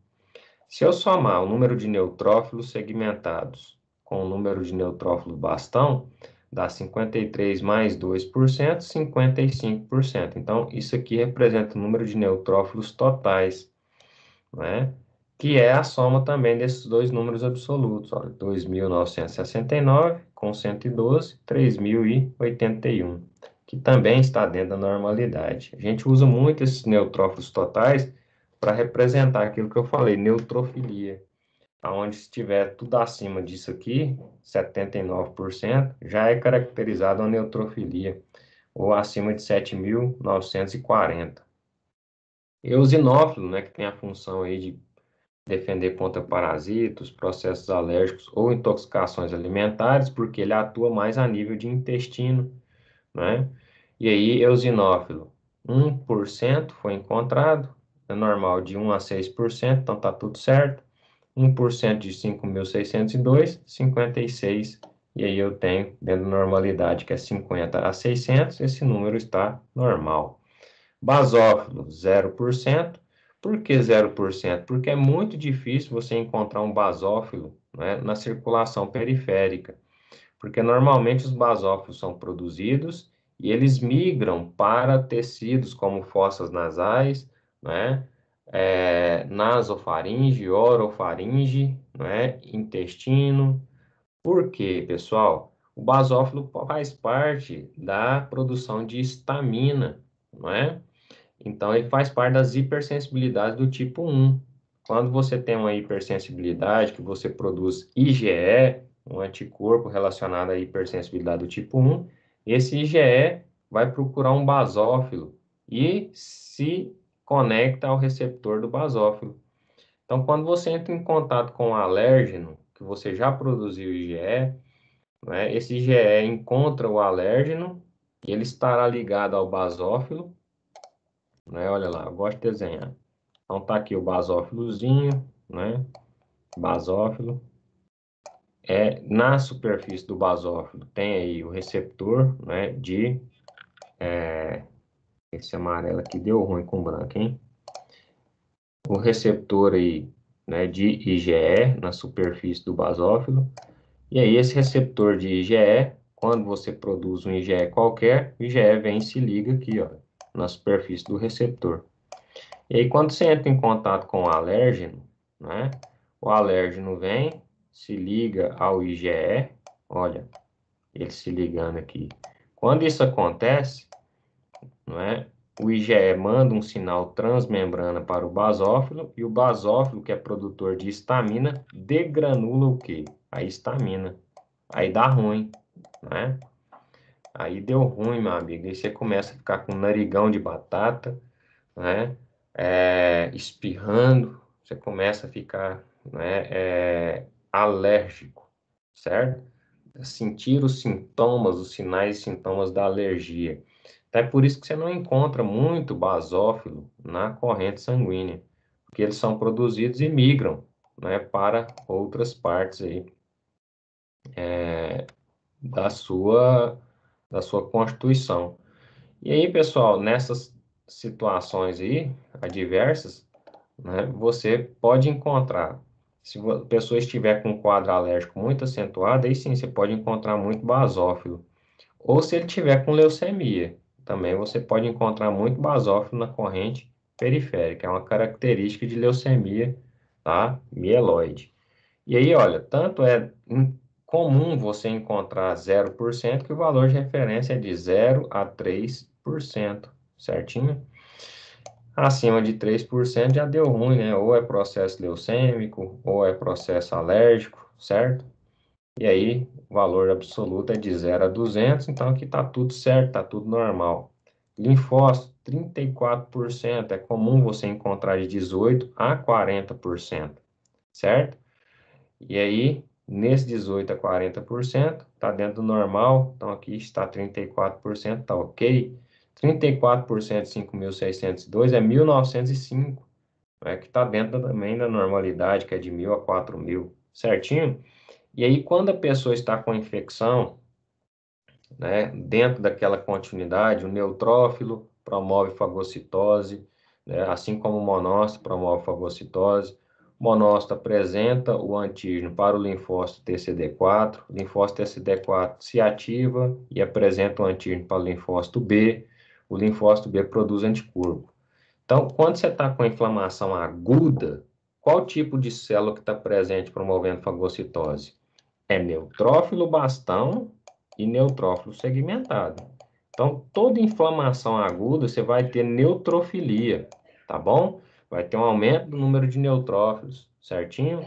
Se eu somar o número de neutrófilos segmentados com o número de neutrófilos bastão, dá 53 mais 2%, 55%. Então, isso aqui representa o número de neutrófilos totais, né? que é a soma também desses dois números absolutos, 2.969 com 112, 3.081, que também está dentro da normalidade. A gente usa muito esses neutrófilos totais para representar aquilo que eu falei, neutrofilia. Onde estiver tudo acima disso aqui, 79%, já é caracterizado uma neutrofilia, ou acima de 7.940. Eosinófilo, né, que tem a função aí de defender contra parasitos, processos alérgicos ou intoxicações alimentares, porque ele atua mais a nível de intestino, né? E aí, eosinófilo, 1% foi encontrado, é normal de 1 a 6%, então está tudo certo. 1% de 5.602, 56, e aí eu tenho, dentro da normalidade, que é 50 a 600, esse número está normal. Basófilo, 0%. Por que 0%? Porque é muito difícil você encontrar um basófilo né, na circulação periférica, porque normalmente os basófilos são produzidos e eles migram para tecidos como fossas nasais, né? É, nasofaringe, orofaringe, né? intestino. Por quê, pessoal? O basófilo faz parte da produção de histamina, não é? Então, ele faz parte das hipersensibilidades do tipo 1. Quando você tem uma hipersensibilidade, que você produz IgE, um anticorpo relacionado à hipersensibilidade do tipo 1, esse IgE vai procurar um basófilo. E se conecta ao receptor do basófilo. Então, quando você entra em contato com o um alérgeno, que você já produziu IgE, né, esse IgE encontra o alérgeno e ele estará ligado ao basófilo. Né, olha lá, eu gosto de desenhar. Então, está aqui o basófilozinho, né? Basófilo. É, na superfície do basófilo tem aí o receptor né, de é, esse amarelo aqui deu ruim com branco, hein? O receptor aí, né, de IgE na superfície do basófilo. E aí esse receptor de IgE, quando você produz um IgE qualquer, o IgE vem e se liga aqui, ó, na superfície do receptor. E aí quando você entra em contato com o alérgeno, né, o alérgeno vem, se liga ao IgE, olha, ele se ligando aqui. Quando isso acontece, não é? O IgE manda um sinal transmembrana para o basófilo e o basófilo, que é produtor de histamina, degranula o quê? A histamina. Aí dá ruim, né? Aí deu ruim, meu amigo. Aí você começa a ficar com narigão de batata, né? É, espirrando, você começa a ficar né, é, alérgico, certo? Sentir os sintomas, os sinais e sintomas da alergia. Então é por isso que você não encontra muito basófilo na corrente sanguínea, porque eles são produzidos e migram né, para outras partes aí, é, da, sua, da sua constituição. E aí, pessoal, nessas situações aí, adversas, né, você pode encontrar se a pessoa estiver com um quadro alérgico muito acentuado, aí sim você pode encontrar muito basófilo. Ou se ele tiver com leucemia, também você pode encontrar muito basófilo na corrente periférica, é uma característica de leucemia tá? mieloide. E aí, olha, tanto é comum você encontrar 0%, que o valor de referência é de 0 a 3%, certinho? Acima de 3% já deu ruim, né? Ou é processo leucêmico, ou é processo alérgico, certo? E aí, o valor absoluto é de 0 a 200, então aqui está tudo certo, está tudo normal. Linfócito, 34%, é comum você encontrar de 18 a 40%, certo? E aí, nesse 18 a 40%, está dentro do normal, então aqui está 34%, está ok. 34% de 5.602 é 1.905, né, que está dentro também da normalidade, que é de 1.000 a 4.000, certinho? E aí, quando a pessoa está com infecção, né, dentro daquela continuidade, o neutrófilo promove fagocitose, né, assim como o monócito promove fagocitose. O monócito apresenta o antígeno para o linfócito TCD4, o linfócito TCD4 se ativa e apresenta o antígeno para o linfócito B, o linfócito B produz anticorpo. Então, quando você está com inflamação aguda, qual tipo de célula que está presente promovendo fagocitose? é neutrófilo bastão e neutrófilo segmentado. Então, toda inflamação aguda, você vai ter neutrofilia, tá bom? Vai ter um aumento do número de neutrófilos, certinho?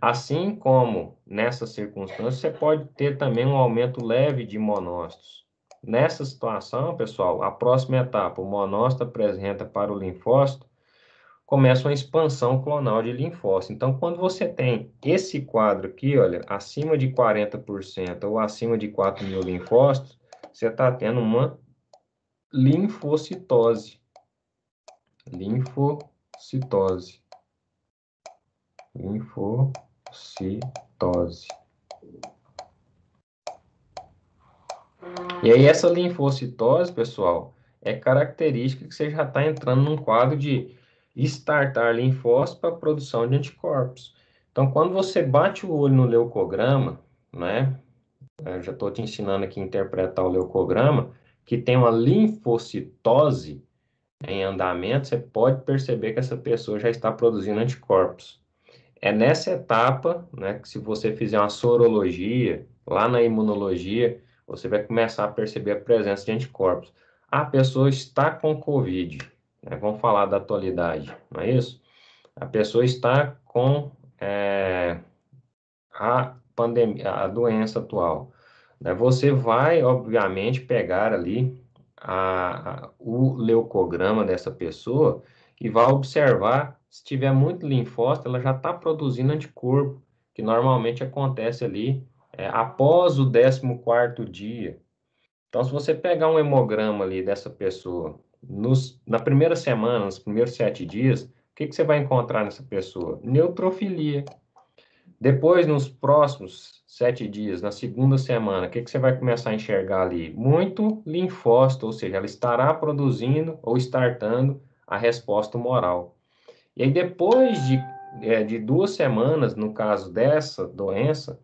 Assim como nessas circunstâncias, você pode ter também um aumento leve de monócitos. Nessa situação, pessoal, a próxima etapa, o monócito apresenta para o linfócito começa uma expansão clonal de linfócitos. Então, quando você tem esse quadro aqui, olha, acima de 40% ou acima de 4 mil linfócitos, você está tendo uma linfocitose. Linfocitose. Linfocitose. E aí, essa linfocitose, pessoal, é característica que você já está entrando num quadro de startar linfócitos para produção de anticorpos. Então, quando você bate o olho no leucograma, né? Eu já estou te ensinando aqui a interpretar o leucograma, que tem uma linfocitose em andamento, você pode perceber que essa pessoa já está produzindo anticorpos. É nessa etapa, né, que se você fizer uma sorologia, lá na imunologia, você vai começar a perceber a presença de anticorpos. A pessoa está com Covid. Né? Vamos falar da atualidade, não é isso? A pessoa está com é, a pandemia, a doença atual. Né? Você vai, obviamente, pegar ali a, a, o leucograma dessa pessoa e vai observar se tiver muito linfócito, ela já está produzindo anticorpo, que normalmente acontece ali é, após o 14 quarto dia. Então, se você pegar um hemograma ali dessa pessoa nos, na primeira semana, nos primeiros sete dias, o que, que você vai encontrar nessa pessoa? Neutrofilia. Depois, nos próximos sete dias, na segunda semana, o que, que você vai começar a enxergar ali? Muito linfócito, ou seja, ela estará produzindo ou startando a resposta moral. E aí, depois de, é, de duas semanas, no caso dessa doença,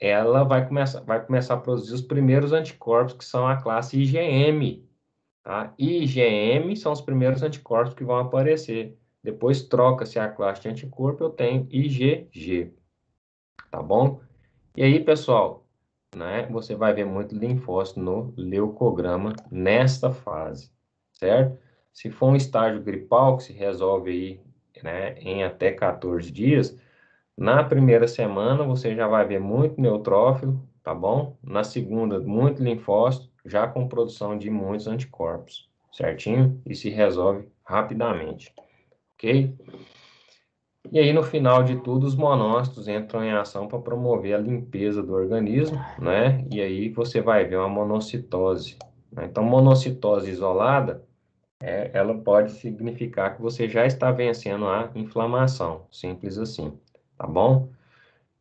ela vai começar, vai começar a produzir os primeiros anticorpos, que são a classe IgM, Tá? IgM são os primeiros anticorpos que vão aparecer. Depois troca-se a classe de anticorpo, eu tenho IgG. Tá bom? E aí, pessoal, né, você vai ver muito linfócito no leucograma nesta fase, certo? Se for um estágio gripal que se resolve aí, né, em até 14 dias, na primeira semana você já vai ver muito neutrófilo, tá bom? Na segunda, muito linfócito já com produção de muitos anticorpos, certinho? E se resolve rapidamente, ok? E aí, no final de tudo, os monócitos entram em ação para promover a limpeza do organismo, né? E aí você vai ver uma monocitose. Né? Então, monocitose isolada, é, ela pode significar que você já está vencendo a inflamação, simples assim, tá bom?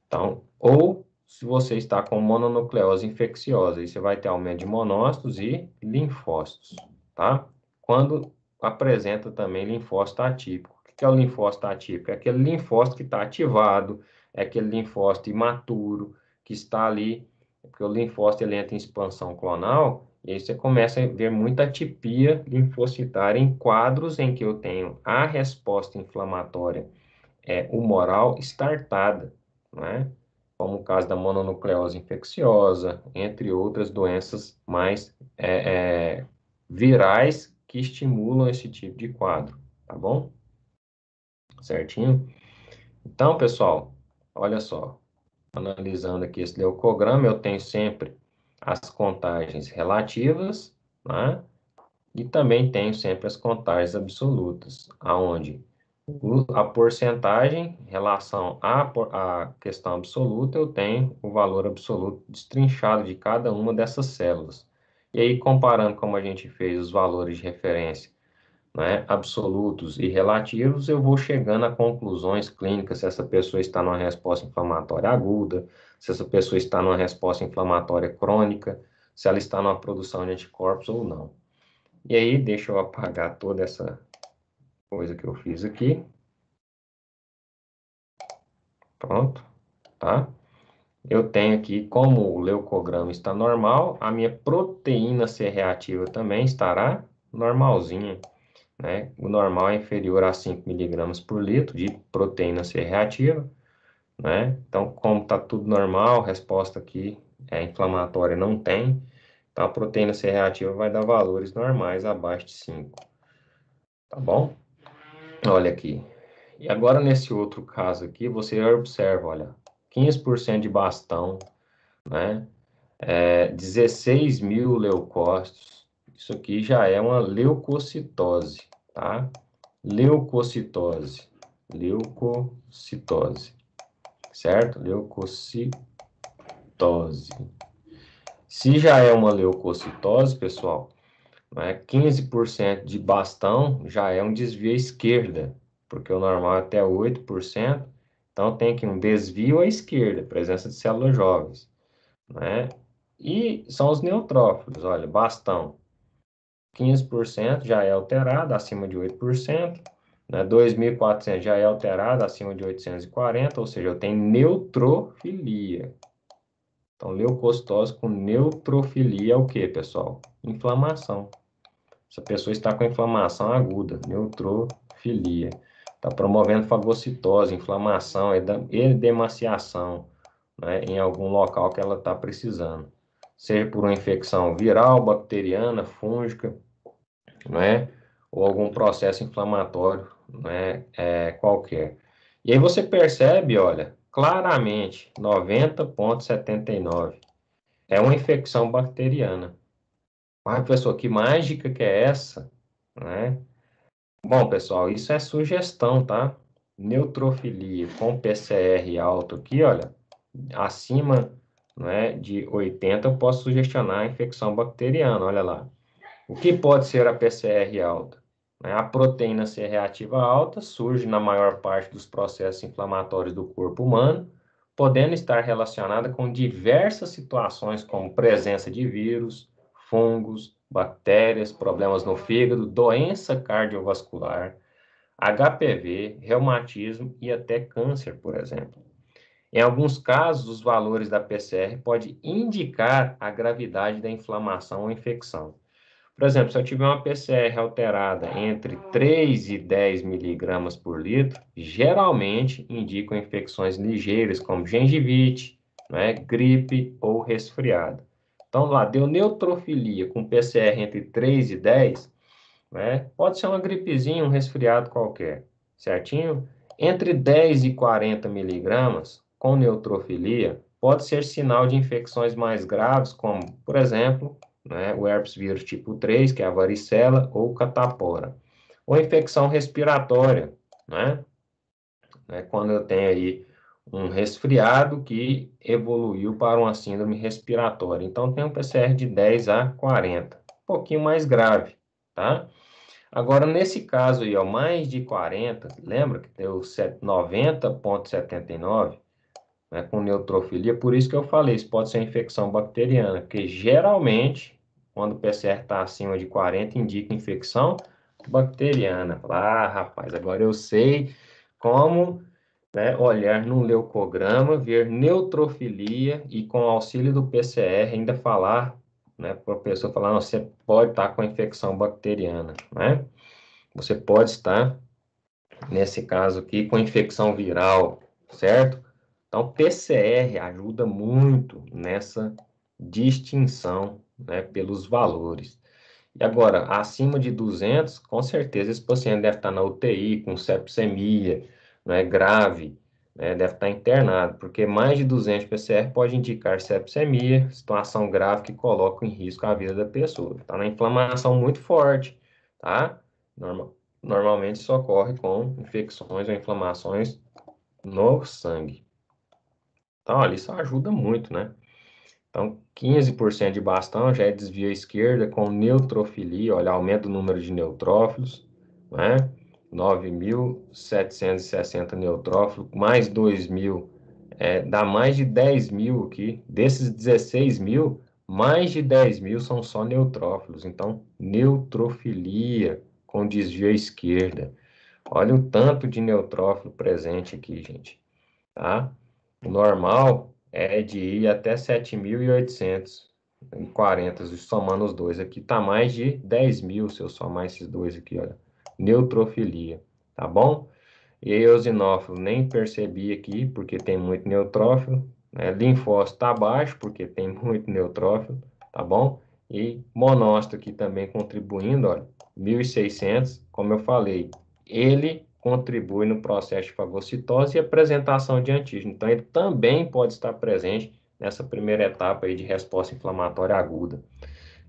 Então, ou se você está com mononucleose infecciosa, aí você vai ter aumento de monócitos e linfócitos, tá? Quando apresenta também linfócito atípico. O que é o linfócito atípico? É aquele linfócito que está ativado, é aquele linfócito imaturo, que está ali, porque o linfócito ele entra em expansão clonal, e aí você começa a ver muita atipia linfocitária em quadros em que eu tenho a resposta inflamatória é, humoral startada, não é? como o caso da mononucleose infecciosa, entre outras doenças mais é, é, virais que estimulam esse tipo de quadro, tá bom? Certinho? Então, pessoal, olha só, analisando aqui esse leucograma, eu tenho sempre as contagens relativas, né? E também tenho sempre as contagens absolutas, aonde a porcentagem em relação à, à questão absoluta, eu tenho o valor absoluto destrinchado de cada uma dessas células. E aí, comparando como a gente fez os valores de referência né, absolutos e relativos, eu vou chegando a conclusões clínicas se essa pessoa está numa resposta inflamatória aguda, se essa pessoa está numa resposta inflamatória crônica, se ela está numa produção de anticorpos ou não. E aí, deixa eu apagar toda essa coisa que eu fiz aqui. Pronto, tá? Eu tenho aqui, como o leucograma está normal, a minha proteína C reativa também estará normalzinha, né? O normal é inferior a 5 miligramas por litro de proteína C reativa, né? Então, como está tudo normal, resposta aqui é inflamatória, não tem. Então, a proteína C reativa vai dar valores normais abaixo de 5. Tá bom? Olha aqui. E agora, nesse outro caso aqui, você observa, olha, 15% de bastão, né? É, 16 mil leucócitos. Isso aqui já é uma leucocitose, tá? Leucocitose. Leucocitose. Certo? Leucocitose. Se já é uma leucocitose, pessoal, né? 15% de bastão já é um desvio à esquerda, porque o normal é até 8%, então tem aqui um desvio à esquerda, presença de células jovens. Né? E são os neutrófilos, olha, bastão. 15% já é alterado, acima de 8%. Né? 2.400 já é alterado, acima de 840, ou seja, eu tenho neutrofilia. Então, leucocitose com neutrofilia é o que, pessoal? Inflamação. Essa pessoa está com inflamação aguda, neutrofilia. Está promovendo fagocitose, inflamação, edemaciação né, em algum local que ela está precisando. Seja por uma infecção viral, bacteriana, fúngica, né, ou algum processo inflamatório né, é, qualquer. E aí você percebe, olha, claramente, 90,79. É uma infecção bacteriana. Mas, pessoal, que mágica que é essa? Né? Bom, pessoal, isso é sugestão, tá? Neutrofilia com PCR alto aqui, olha, acima né, de 80, eu posso sugestionar a infecção bacteriana, olha lá. O que pode ser a PCR alta? Né, a proteína C reativa alta surge na maior parte dos processos inflamatórios do corpo humano, podendo estar relacionada com diversas situações, como presença de vírus, fungos, bactérias, problemas no fígado, doença cardiovascular, HPV, reumatismo e até câncer, por exemplo. Em alguns casos, os valores da PCR podem indicar a gravidade da inflamação ou infecção. Por exemplo, se eu tiver uma PCR alterada entre 3 e 10 miligramas por litro, geralmente indicam infecções ligeiras, como gengivite, né, gripe ou resfriado. Então, lá, deu neutrofilia com PCR entre 3 e 10, né? Pode ser uma gripezinha, um resfriado qualquer, certinho? Entre 10 e 40 miligramas com neutrofilia pode ser sinal de infecções mais graves, como, por exemplo, né, o herpes vírus tipo 3, que é a varicela ou catapora. Ou infecção respiratória, né? né quando eu tenho aí um resfriado que evoluiu para uma síndrome respiratória. Então, tem um PCR de 10 a 40, um pouquinho mais grave, tá? Agora, nesse caso aí, ó, mais de 40, lembra que deu 90,79, né, com neutrofilia, por isso que eu falei, isso pode ser infecção bacteriana, porque geralmente, quando o PCR está acima de 40, indica infecção bacteriana. Ah, rapaz, agora eu sei como né, olhar no leucograma, ver neutrofilia e, com auxílio do PCR, ainda falar, né, para a pessoa falar, você pode estar com infecção bacteriana, né? Você pode estar, nesse caso aqui, com infecção viral, certo? Então, PCR ajuda muito nessa distinção, né, pelos valores. E agora, acima de 200, com certeza esse paciente deve estar na UTI, com sepsemia, não é grave, né, deve estar internado, porque mais de 200 PCR pode indicar sepsemia, situação grave que coloca em risco a vida da pessoa. Está na inflamação muito forte, tá? Normal, normalmente isso ocorre com infecções ou inflamações no sangue. Então, olha, isso ajuda muito, né? Então, 15% de bastão já é desvio à esquerda com neutrofilia, olha, aumenta o número de neutrófilos, né? 9.760 neutrófilos, mais 2.000, é, dá mais de 10.000 aqui. Desses 16.000, mais de 10.000 são só neutrófilos. Então, neutrofilia com desvio à esquerda. Olha o tanto de neutrófilo presente aqui, gente. Tá? O normal é de ir até 7.840, somando os dois aqui, tá mais de 10 mil se eu somar esses dois aqui, olha neutrofilia, tá bom? E eosinófilo nem percebi aqui, porque tem muito neutrófilo. Né? Linfócito está baixo, porque tem muito neutrófilo, tá bom? E monócito aqui também contribuindo, olha, 1.600, como eu falei, ele contribui no processo de fagocitose e apresentação de antígeno. Então, ele também pode estar presente nessa primeira etapa aí de resposta inflamatória aguda.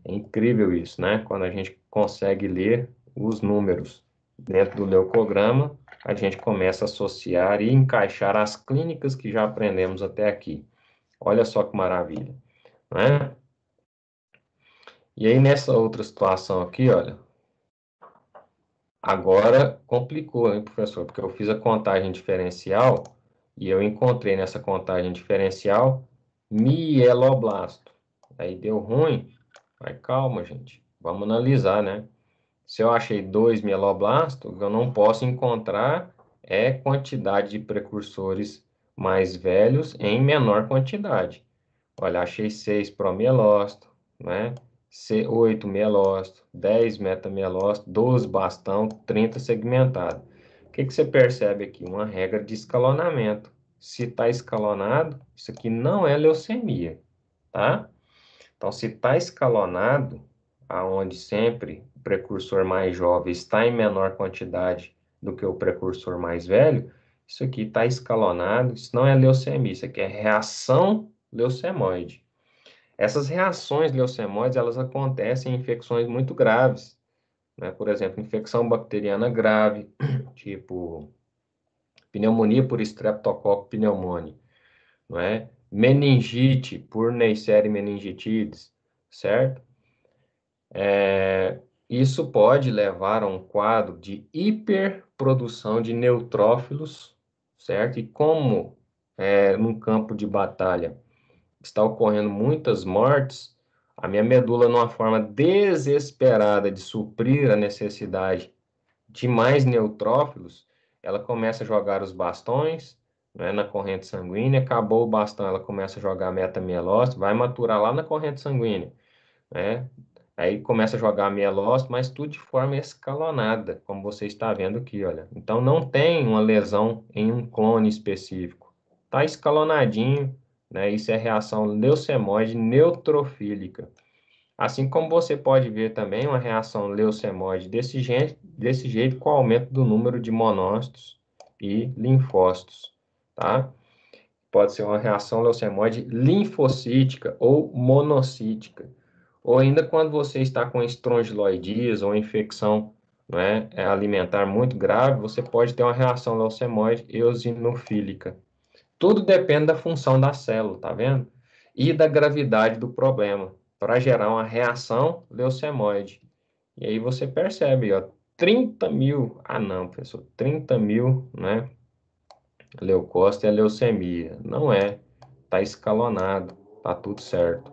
É incrível isso, né? Quando a gente consegue ler os números dentro do leucograma, a gente começa a associar e encaixar as clínicas que já aprendemos até aqui. Olha só que maravilha, né? E aí, nessa outra situação aqui, olha, agora complicou, hein, professor? Porque eu fiz a contagem diferencial e eu encontrei nessa contagem diferencial mieloblasto. Aí deu ruim, mas calma, gente, vamos analisar, né? se eu achei dois mieloblastos, eu não posso encontrar é quantidade de precursores mais velhos em menor quantidade. Olha, achei 6 promielócito, né? 8 mielócito, 10 metamielócito, 12 bastão, 30 segmentado. O que, que você percebe aqui? Uma regra de escalonamento. Se está escalonado, isso aqui não é leucemia, tá? Então, se está escalonado, aonde sempre precursor mais jovem está em menor quantidade do que o precursor mais velho, isso aqui está escalonado, isso não é leucemia, isso aqui é reação leucemoide. Essas reações leucemoides, elas acontecem em infecções muito graves, né? por exemplo, infecção bacteriana grave, tipo pneumonia por streptococcus pneumônio, não é? meningite por Neisseria meningitidis, certo? É, isso pode levar a um quadro de hiperprodução de neutrófilos, certo? E como é, num campo de batalha está ocorrendo muitas mortes, a minha medula, numa forma desesperada de suprir a necessidade de mais neutrófilos, ela começa a jogar os bastões né, na corrente sanguínea, acabou o bastão, ela começa a jogar metamielócito, vai maturar lá na corrente sanguínea. Né? Aí começa a jogar meia loss, mas tudo de forma escalonada, como você está vendo aqui, olha. Então não tem uma lesão em um clone específico. Tá escalonadinho, né? Isso é reação leucemoide neutrofílica. Assim como você pode ver também uma reação leucemoide desse, jeito, desse jeito com o aumento do número de monócitos e linfócitos, tá? Pode ser uma reação leucemoide linfocítica ou monocítica ou ainda quando você está com estrongiloidias ou infecção né, alimentar muito grave, você pode ter uma reação leucemóide eosinofílica. Tudo depende da função da célula, tá vendo? E da gravidade do problema, para gerar uma reação leucemóide. E aí você percebe, ó, 30 mil, ah não, pessoal, 30 mil, né, leucócito é leucemia. Não é, tá escalonado, tá tudo certo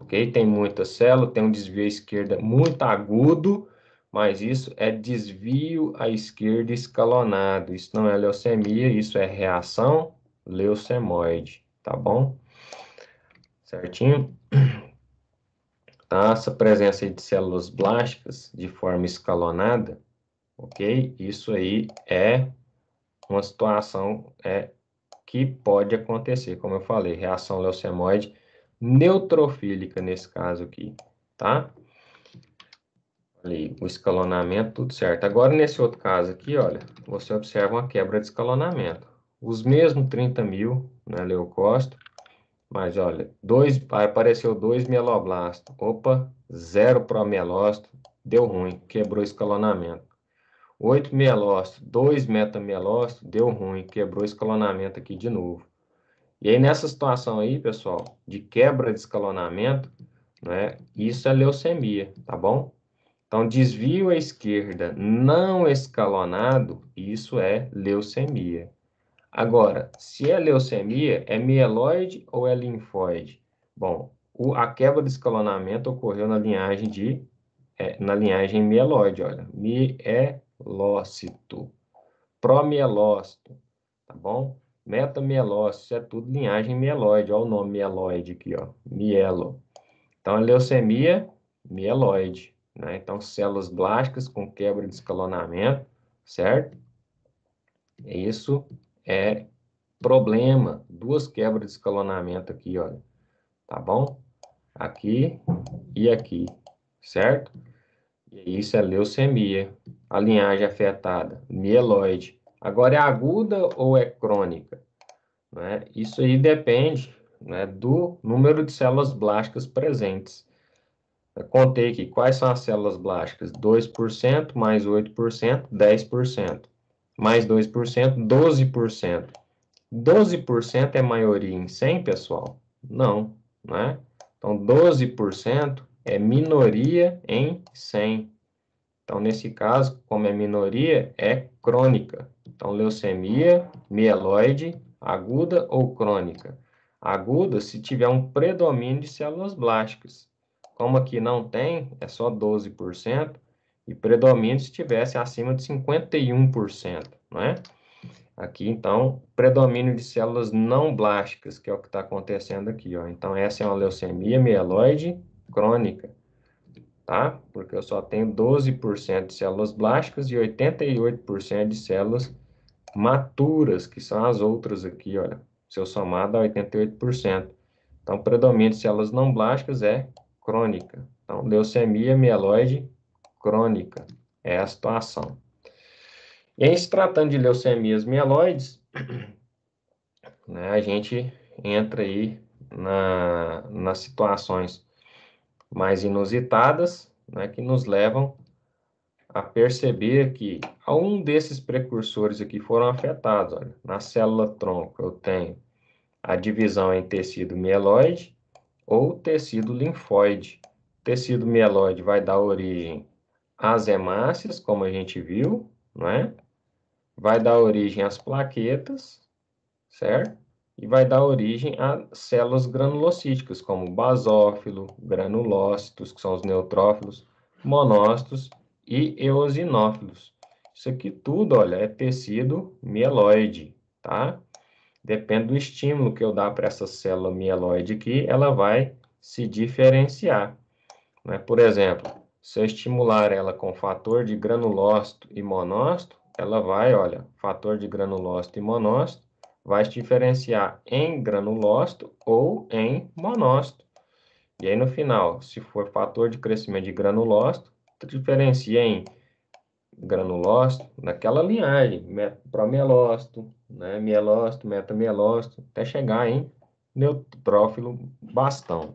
ok? Tem muita célula, tem um desvio à esquerda muito agudo, mas isso é desvio à esquerda escalonado. Isso não é leucemia, isso é reação leucemoide, tá bom? Certinho? Tá? Essa presença de células blásticas de forma escalonada, ok? Isso aí é uma situação é, que pode acontecer, como eu falei, reação leucemoide neutrofílica nesse caso aqui, tá? Ali, o escalonamento, tudo certo. Agora, nesse outro caso aqui, olha, você observa uma quebra de escalonamento. Os mesmos 30 mil, né, leucócito, mas olha, dois, apareceu dois mieloblastos. Opa, zero promielócito, deu ruim, quebrou escalonamento. Oito mielócito, dois metamielócitos, deu ruim, quebrou escalonamento aqui de novo. E aí, nessa situação aí, pessoal, de quebra de escalonamento, né, isso é leucemia, tá bom? Então, desvio à esquerda não escalonado, isso é leucemia. Agora, se é leucemia, é mieloide ou é linfóide? Bom, o, a quebra de escalonamento ocorreu na linhagem de é, na linhagem mieloide, olha, mielócito, promielócito, tá bom? Metamielócitos, é tudo linhagem mieloide. Olha o nome mieloide aqui, ó. Mielo. Então, a leucemia, mieloide. Né? Então, células blásticas com quebra de escalonamento, certo? Isso é problema. Duas quebras de escalonamento aqui, olha. Tá bom? Aqui e aqui, certo? E isso é leucemia. A linhagem afetada, mieloide. Agora, é aguda ou é crônica? Né? Isso aí depende né, do número de células blásticas presentes. Eu contei aqui quais são as células blásticas: 2%, mais 8%, 10%, mais 2%, 12%. 12% é maioria em 100, pessoal? Não, né? Então, 12% é minoria em 100. Então, nesse caso, como é minoria, é crônica. Então, leucemia, mieloide, aguda ou crônica. Aguda se tiver um predomínio de células blásticas. Como aqui não tem, é só 12%, e predomínio se tivesse acima de 51%, não é? Aqui, então, predomínio de células não blásticas, que é o que está acontecendo aqui, ó. Então, essa é uma leucemia mieloide crônica, tá? Porque eu só tenho 12% de células blásticas e 88% de células maturas, que são as outras aqui, olha, se eu somar dá 88%. Então, predomínio de células não blásticas é crônica. Então, leucemia mieloide crônica é a situação. E em se tratando de leucemias mieloides, né, a gente entra aí na, nas situações mais inusitadas, né, que nos levam a perceber que um desses precursores aqui foram afetados. Olha, na célula tronco eu tenho a divisão em tecido mieloide ou tecido linfóide. Tecido mieloide vai dar origem às hemácias, como a gente viu, não é? Vai dar origem às plaquetas, certo? E vai dar origem a células granulocíticas, como basófilo, granulócitos, que são os neutrófilos, monócitos e eosinófilos. Isso aqui tudo, olha, é tecido mieloide, tá? Depende do estímulo que eu dar para essa célula mieloide aqui, ela vai se diferenciar. Né? Por exemplo, se eu estimular ela com fator de granulócito e monócito, ela vai, olha, fator de granulócito e monócito, vai se diferenciar em granulócito ou em monócito. E aí, no final, se for fator de crescimento de granulócito, diferencia em granulócito, naquela linhagem, promelócito, né, mielócito, metamielócito, até chegar em neutrófilo bastão.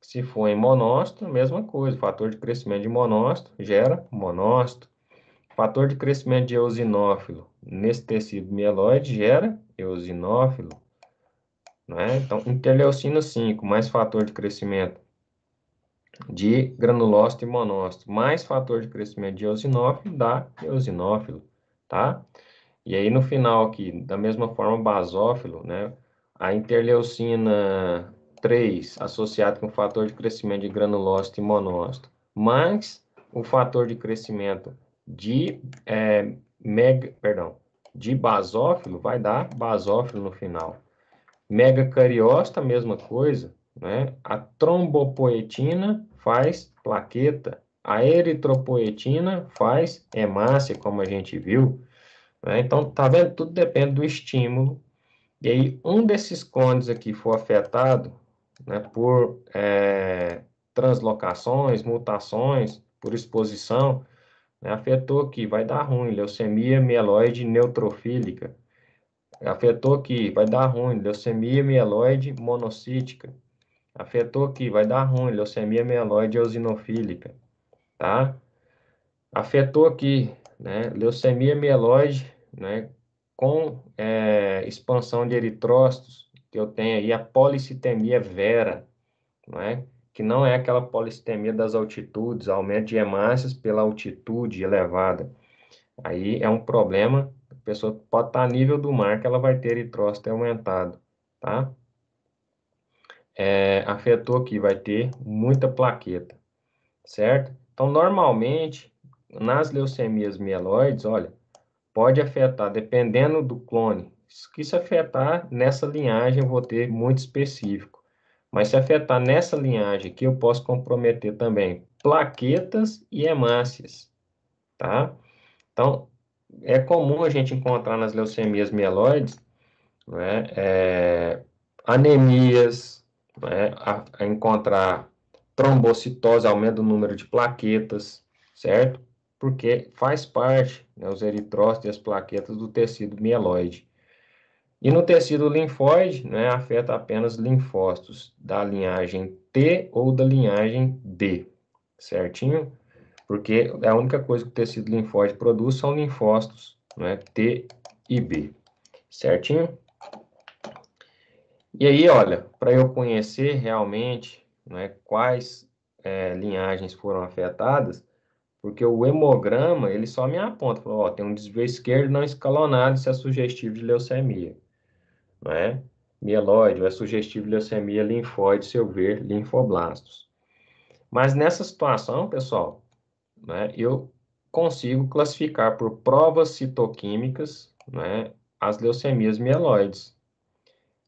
Se for em monócito, mesma coisa, fator de crescimento de monócito gera monócito. Fator de crescimento de eosinófilo nesse tecido mieloide gera eosinófilo. Né? Então, interleucina 5 mais fator de crescimento de granulócito e monócito, mais fator de crescimento de eosinófilo dá eosinófilo, tá? E aí no final aqui, da mesma forma basófilo, né? A interleucina 3 associado com o fator de crescimento de granulócito e monócito, mais o fator de crescimento de é, mega, perdão, de basófilo vai dar basófilo no final. Megacariócito, a mesma coisa, né? A trombopoetina faz plaqueta. A eritropoetina faz hemácia, como a gente viu. Né? Então, tá vendo? Tudo depende do estímulo. E aí, um desses cones aqui for afetado né, por é, translocações, mutações, por exposição, né, afetou aqui, vai dar ruim, leucemia mieloide neutrofílica. Afetou aqui, vai dar ruim, leucemia mieloide monocítica. Afetou aqui, vai dar ruim, leucemia mieloide eosinofílica, tá? Afetou aqui, né? Leucemia mieloide, né? Com é, expansão de eritrócitos, que eu tenho aí a policitemia vera, não é? Que não é aquela policitemia das altitudes, aumento de hemácias pela altitude elevada. Aí é um problema, a pessoa pode estar tá a nível do mar que ela vai ter eritrócito aumentado, tá? é, afetou aqui, vai ter muita plaqueta, certo? Então, normalmente, nas leucemias mieloides, olha, pode afetar, dependendo do clone, que se afetar nessa linhagem, eu vou ter muito específico. Mas se afetar nessa linhagem aqui, eu posso comprometer também plaquetas e hemácias, tá? Então, é comum a gente encontrar nas leucemias mieloides né, é, anemias, né, a, a encontrar trombocitose, aumento do número de plaquetas, certo? Porque faz parte, né, os eritrócitos e as plaquetas, do tecido mieloide. E no tecido linfóide, né, afeta apenas linfócitos da linhagem T ou da linhagem D, certinho? Porque é a única coisa que o tecido linfóide produz são linfócitos, né, T e B, certinho? E aí, olha, para eu conhecer realmente né, quais é, linhagens foram afetadas, porque o hemograma, ele só me aponta, fala, ó, tem um desvio esquerdo não escalonado, isso é sugestivo de leucemia, né? Mieloide, é sugestivo de leucemia, linfóide, se eu ver, linfoblastos. Mas nessa situação, pessoal, né, eu consigo classificar por provas citoquímicas, né, as leucemias mieloides.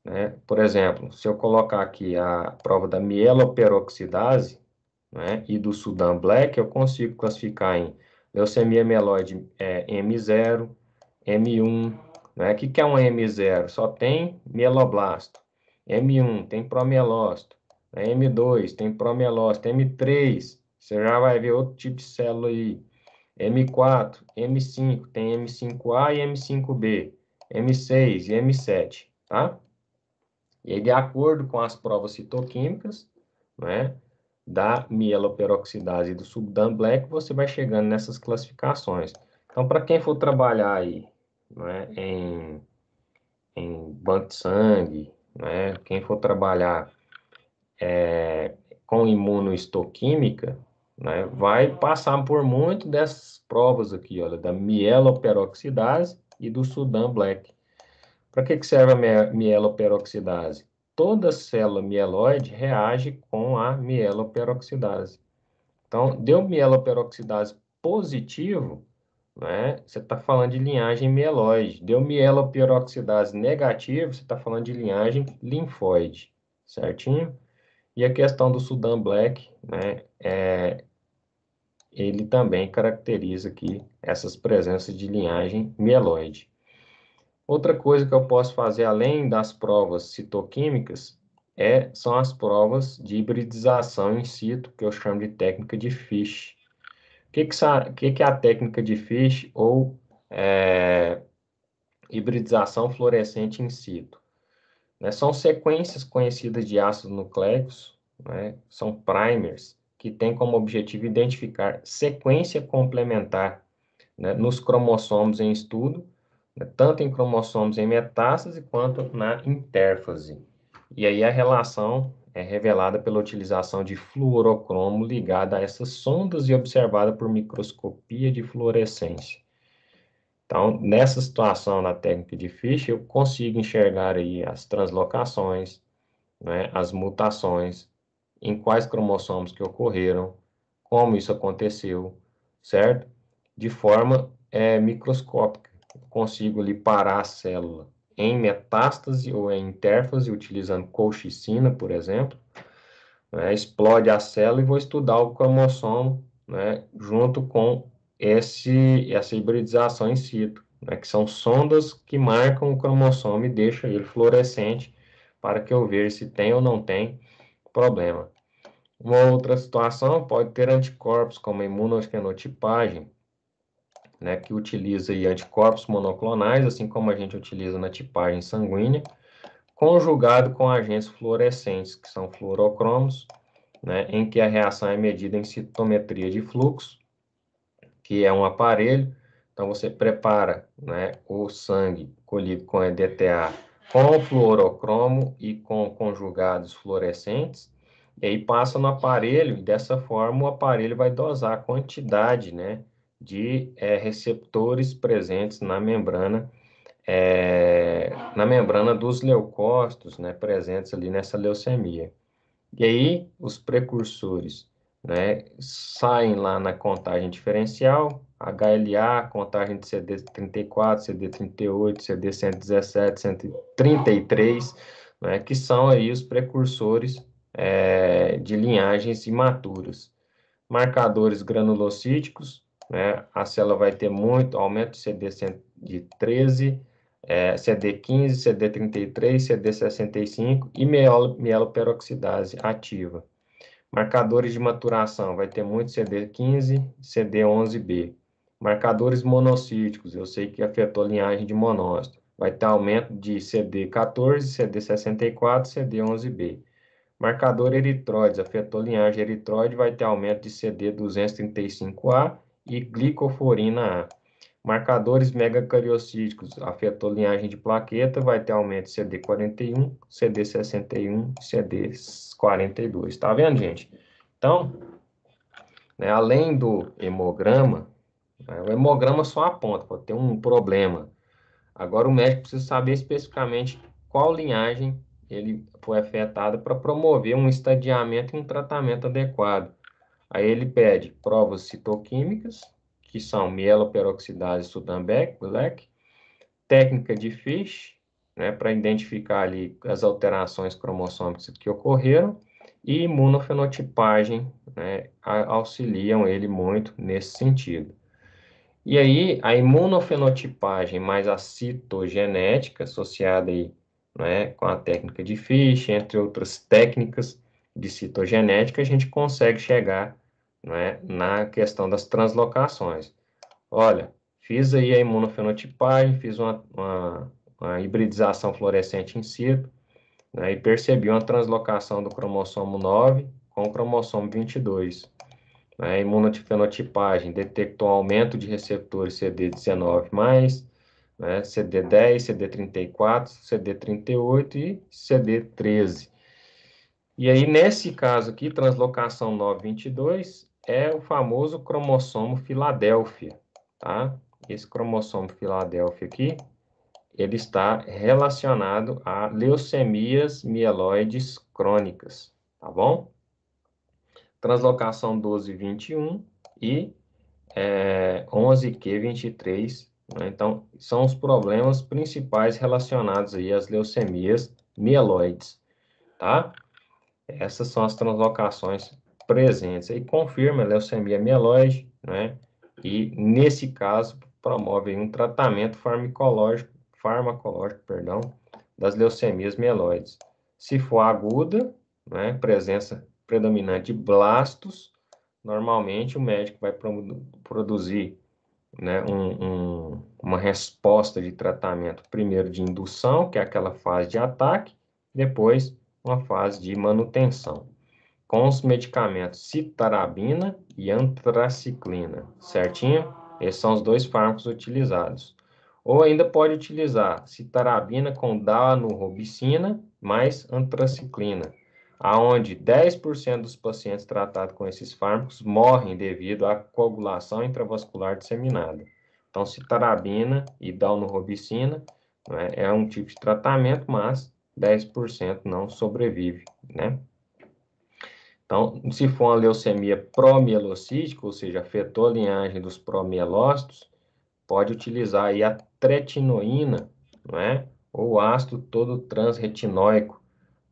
Né? Por exemplo, se eu colocar aqui a prova da mieloperoxidase né, e do Sudan Black, eu consigo classificar em leucemia mieloide é, M0, M1, né? O que, que é um M0? Só tem mieloblasto. M1 tem promielócito. Né? M2 tem promielócito. M3, você já vai ver outro tipo de célula aí. M4, M5, tem M5A e M5B. M6 e M7, tá? E aí, de acordo com as provas citoquímicas, né, da mieloperoxidase e do subdan black, você vai chegando nessas classificações. Então, para quem for trabalhar aí né, em, em banco de sangue, né, quem for trabalhar é, com imunoistoquímica, né, vai passar por muito dessas provas aqui, olha, da mieloperoxidase e do sudan black. Para que, que serve a mieloperoxidase? Toda célula mieloide reage com a mieloperoxidase. Então, deu mieloperoxidase positivo, né? Você está falando de linhagem mieloide. Deu mieloperoxidase negativo, você está falando de linhagem linfóide, certinho? E a questão do Sudan Black, né? É, ele também caracteriza aqui essas presenças de linhagem mieloide. Outra coisa que eu posso fazer além das provas citoquímicas é, são as provas de hibridização in situ, que eu chamo de técnica de Fish. O que, que, que, é a técnica de Fish ou é, hibridização fluorescente in situ? Né, são sequências conhecidas de ácidos nucleicos, né, são primers, que têm como objetivo identificar sequência complementar né, nos cromossomos em estudo né, tanto em cromossomos em metástase quanto na intérfase. E aí a relação é revelada pela utilização de fluorocromo ligada a essas sondas e observada por microscopia de fluorescência. Então, nessa situação na técnica de Fischer, eu consigo enxergar aí as translocações, né, as mutações, em quais cromossomos que ocorreram, como isso aconteceu, certo? De forma é, microscópica consigo ali parar a célula em metástase ou em intérfase, utilizando colchicina, por exemplo, né, explode a célula e vou estudar o cromossomo né, junto com esse, essa hibridização in situ, né, que são sondas que marcam o cromossomo e deixam ele fluorescente para que eu veja se tem ou não tem problema. Uma outra situação pode ter anticorpos, como imunogenotipagem, né, que utiliza aí, anticorpos monoclonais, assim como a gente utiliza na tipagem sanguínea, conjugado com agentes fluorescentes, que são fluorocromos, né, em que a reação é medida em citometria de fluxo, que é um aparelho. Então, você prepara né, o sangue colhido com EDTA com fluorocromo e com conjugados fluorescentes, e aí passa no aparelho, e dessa forma o aparelho vai dosar a quantidade né, de é, receptores presentes na membrana é, na membrana dos leucócitos, né, presentes ali nessa leucemia. E aí os precursores, né, saem lá na contagem diferencial, HLA, contagem de CD34, CD38, CD117, 133, né, que são aí os precursores é, de linhagens imaturas. Marcadores granulocíticos, né? A célula vai ter muito aumento de CD de 13, é, CD15, CD33, CD65 e mielo, mieloperoxidase ativa. Marcadores de maturação, vai ter muito CD15, CD11B. Marcadores monocíticos, eu sei que afetou a linhagem de monócito. Vai ter aumento de CD14, CD64, CD11B. Marcador eritroides, afetou a linhagem eritroide, vai ter aumento de CD235A e glicoforina A. Marcadores megacariocíticos afetou linhagem de plaqueta, vai ter aumento CD41, CD61, CD42. Está vendo, gente? Então, né, além do hemograma, né, o hemograma só aponta, pode ter um problema. Agora o médico precisa saber especificamente qual linhagem ele foi afetada para promover um estadiamento e um tratamento adequado. Aí ele pede provas citoquímicas, que são mieloperoxidase Black, técnica de Fish, né, para identificar ali as alterações cromossômicas que ocorreram, e imunofenotipagem né, auxiliam ele muito nesse sentido. E aí, a imunofenotipagem mais a citogenética, associada aí, né, com a técnica de Fish, entre outras técnicas de citogenética, a gente consegue chegar né, na questão das translocações. Olha, fiz aí a imunofenotipagem, fiz uma, uma, uma hibridização fluorescente in situ, né, e percebi uma translocação do cromossomo 9 com o cromossomo 22. Né? A imunofenotipagem detectou um aumento de receptores CD19+, né, CD10, CD34, CD38 e CD13. E aí, nesse caso aqui, translocação 922, é o famoso cromossomo Filadélfia, tá? Esse cromossomo Filadélfia aqui, ele está relacionado a leucemias mieloides crônicas, tá bom? Translocação 1221 e é, 11Q23. Né? Então, são os problemas principais relacionados aí às leucemias mieloides, tá? Essas são as translocações presença e confirma a leucemia mieloide, né? E, nesse caso, promove um tratamento farmacológico, farmacológico perdão, das leucemias mieloides. Se for aguda, né, presença predominante de blastos, normalmente o médico vai produzir né, um, um, uma resposta de tratamento, primeiro de indução, que é aquela fase de ataque, depois uma fase de manutenção com os medicamentos citarabina e antraciclina, certinho? Esses são os dois fármacos utilizados. Ou ainda pode utilizar citarabina com danurobicina mais antraciclina, aonde 10% dos pacientes tratados com esses fármacos morrem devido à coagulação intravascular disseminada. Então, citarabina e dalnurobicina né, é um tipo de tratamento, mas 10% não sobrevive, né? Então, se for uma leucemia promielocítica, ou seja, afetou a linhagem dos promielócitos, pode utilizar aí a tretinoína, não é? ou ácido todo transretinóico,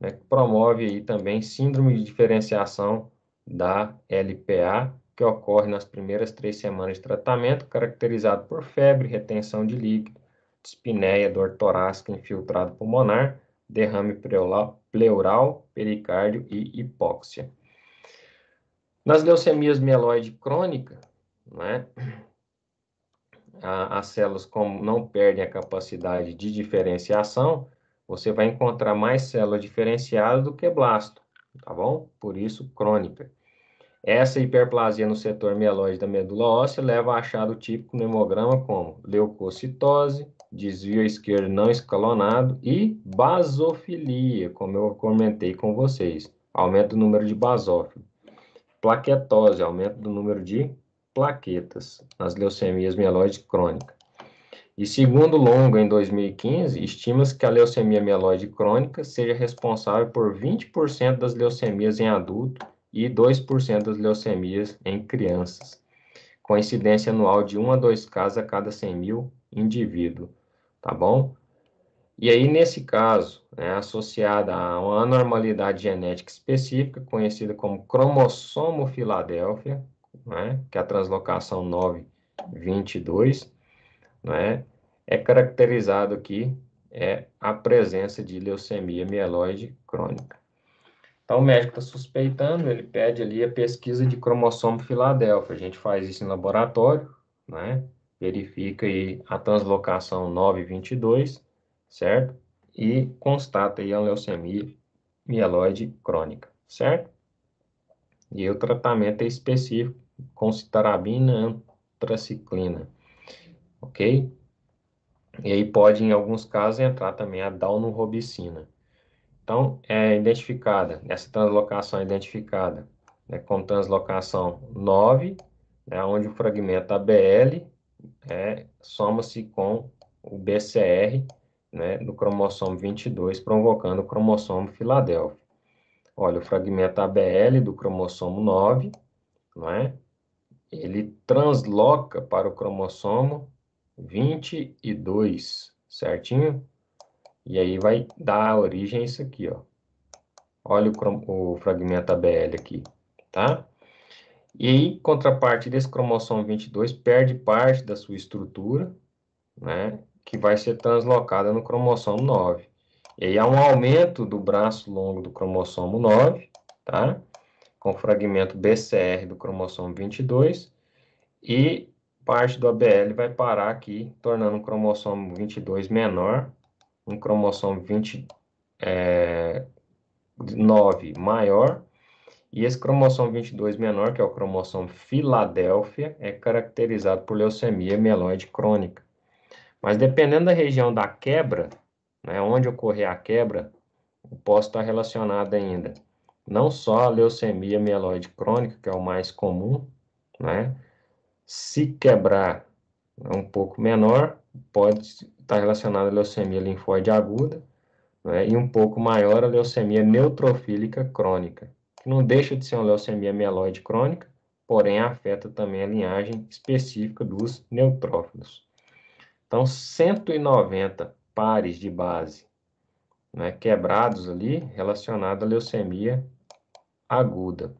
né? que promove aí também síndrome de diferenciação da LPA, que ocorre nas primeiras três semanas de tratamento, caracterizado por febre, retenção de líquido, espinéia, dor torácica, infiltrado pulmonar, derrame pleural, pleural pericárdio e hipóxia. Nas leucemias mieloide crônica, né, a, as células como não perdem a capacidade de diferenciação, você vai encontrar mais células diferenciadas do que blasto, tá bom? Por isso, crônica. Essa hiperplasia no setor mieloide da medula óssea leva a achado típico no hemograma como leucocitose, desvio esquerdo não escalonado e basofilia, como eu comentei com vocês, aumento do número de basófilos plaquetose, aumento do número de plaquetas nas leucemias mieloide crônica. E segundo Longo em 2015, estima-se que a leucemia mieloide crônica seja responsável por 20% das leucemias em adulto e 2% das leucemias em crianças, com incidência anual de 1 a 2 casos a cada 100 mil indivíduos, tá bom? E aí, nesse caso, né, associada a uma anormalidade genética específica, conhecida como cromossomo Filadélfia, né, que é a translocação 922, né, é caracterizado aqui é a presença de leucemia mieloide crônica. Então, o médico está suspeitando, ele pede ali a pesquisa de cromossomo Filadélfia. A gente faz isso em laboratório, né? verifica aí a translocação 922 certo? E constata aí a leucemia mieloide crônica, certo? E o tratamento é específico com citarabina, antraciclina, ok? E aí pode, em alguns casos, entrar também a daunorubicina Então, é identificada, essa translocação é identificada né, com translocação 9, né, onde o fragmento ABL é, soma-se com o BCR né, do cromossomo 22, provocando o cromossomo Filadélfia. Olha, o fragmento ABL do cromossomo 9, não é? ele transloca para o cromossomo 22, certinho? E aí vai dar origem a isso aqui, ó. Olha o, o fragmento ABL aqui, tá? E aí, contraparte desse cromossomo 22 perde parte da sua estrutura, né? que vai ser translocada no cromossomo 9. E aí há um aumento do braço longo do cromossomo 9, tá? com fragmento BCR do cromossomo 22, e parte do ABL vai parar aqui, tornando o cromossomo 22 menor, um cromossomo 29 é, maior, e esse cromossomo 22 menor, que é o cromossomo Filadélfia, é caracterizado por leucemia mieloide crônica. Mas dependendo da região da quebra, né, onde ocorrer a quebra, posso estar tá relacionado ainda não só a leucemia mieloide crônica, que é o mais comum, né? Se quebrar é um pouco menor, pode estar tá relacionado à leucemia linfóide aguda, né? e um pouco maior a leucemia neutrofílica crônica, que não deixa de ser uma leucemia mieloide crônica, porém afeta também a linhagem específica dos neutrófilos. Então, 190 pares de base né, quebrados ali, relacionado à leucemia aguda,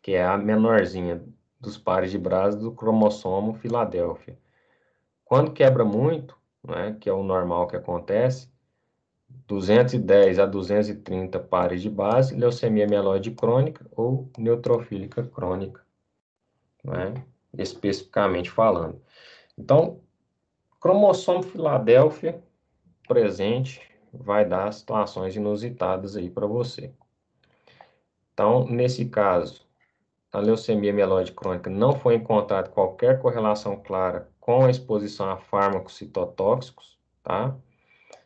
que é a menorzinha dos pares de base do cromossomo Filadélfia. Quando quebra muito, né, que é o normal que acontece, 210 a 230 pares de base, leucemia mieloide crônica ou neutrofílica crônica, né, especificamente falando. Então, cromossomo Filadélfia presente vai dar situações inusitadas aí para você. Então, nesse caso, a leucemia mieloide crônica não foi encontrada qualquer correlação clara com a exposição a fármacos citotóxicos, tá?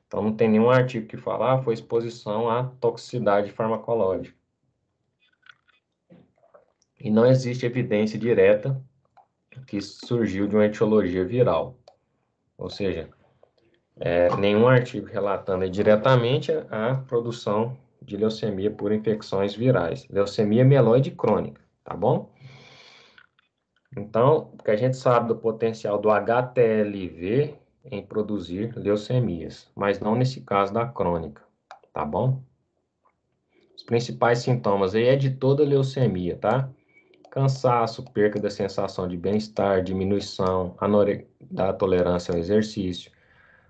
Então, não tem nenhum artigo que falar, ah, foi exposição à toxicidade farmacológica. E não existe evidência direta que surgiu de uma etiologia viral ou seja, é, nenhum artigo relatando diretamente a produção de leucemia por infecções virais, leucemia mieloide crônica, tá bom? Então, o que a gente sabe do potencial do HTLV em produzir leucemias, mas não nesse caso da crônica, tá bom? Os principais sintomas aí é de toda leucemia, tá? cansaço, perca da sensação de bem-estar, diminuição da tolerância ao exercício,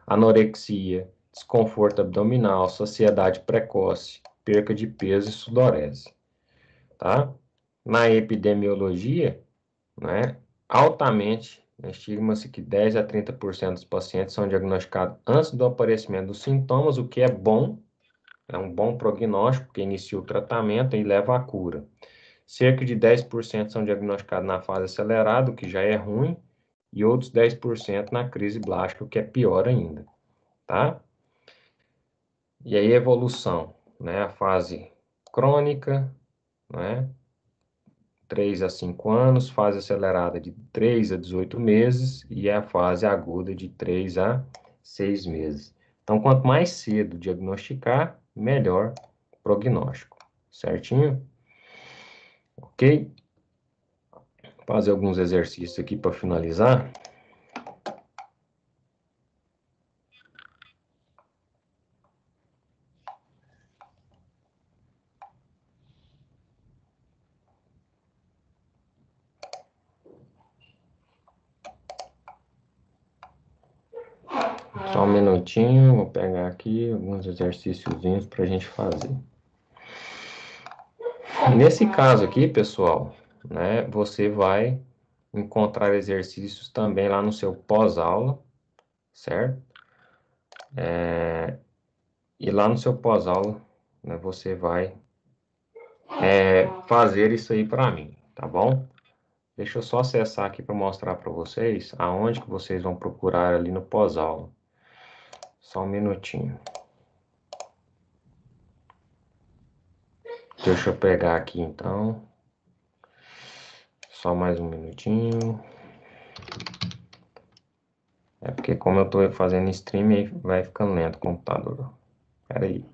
anorexia, desconforto abdominal, saciedade precoce, perca de peso e sudorese. Tá? Na epidemiologia, né, altamente né, estima-se que 10 a 30% dos pacientes são diagnosticados antes do aparecimento dos sintomas, o que é bom, é um bom prognóstico, porque inicia o tratamento e leva à cura. Cerca de 10% são diagnosticados na fase acelerada, o que já é ruim, e outros 10% na crise blástica, o que é pior ainda, tá? E aí, evolução, né? A fase crônica, né? 3 a 5 anos, fase acelerada de 3 a 18 meses e a fase aguda de 3 a 6 meses. Então, quanto mais cedo diagnosticar, melhor prognóstico, certinho? Ok? Fazer alguns exercícios aqui para finalizar. Só um minutinho, vou pegar aqui alguns exercíciozinhos para a gente fazer. Nesse caso aqui, pessoal, né, você vai encontrar exercícios também lá no seu pós-aula, certo? É, e lá no seu pós-aula, né, você vai é, fazer isso aí para mim, tá bom? Deixa eu só acessar aqui para mostrar para vocês aonde que vocês vão procurar ali no pós-aula. Só um minutinho. Deixa eu pegar aqui então. Só mais um minutinho. É porque como eu estou fazendo stream, vai ficando lento o computador. Pera aí.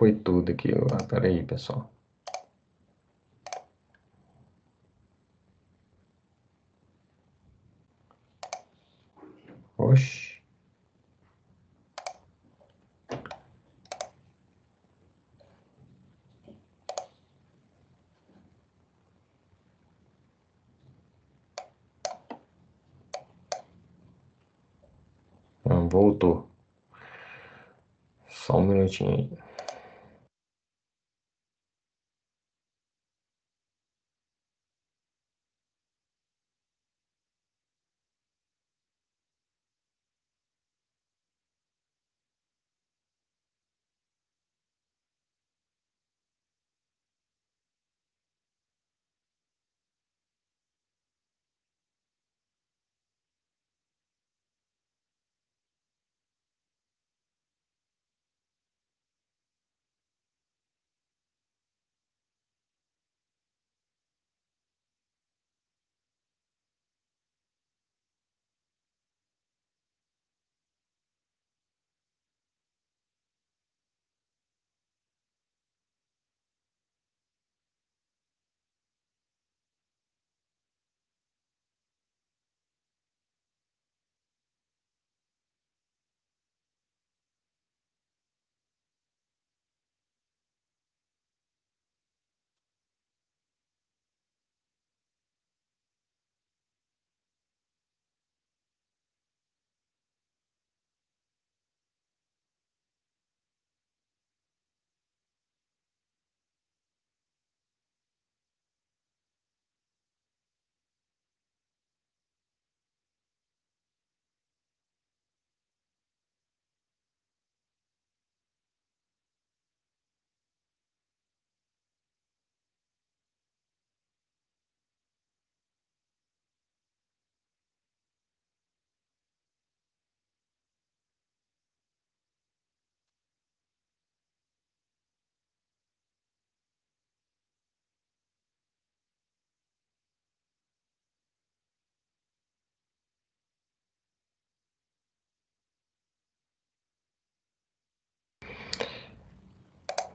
foi tudo aqui. Ah, peraí, pessoal. Oxi. voltou. Só um minutinho aí.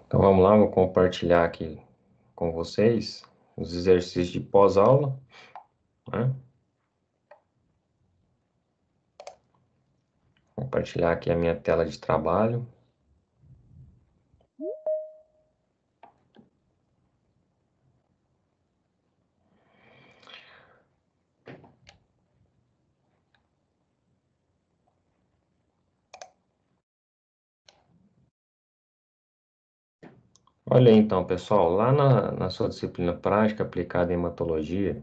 Então vamos lá, vou compartilhar aqui com vocês os exercícios de pós-aula. Né? Compartilhar aqui a minha tela de trabalho. Olha aí, então, pessoal, lá na, na sua disciplina prática aplicada em hematologia,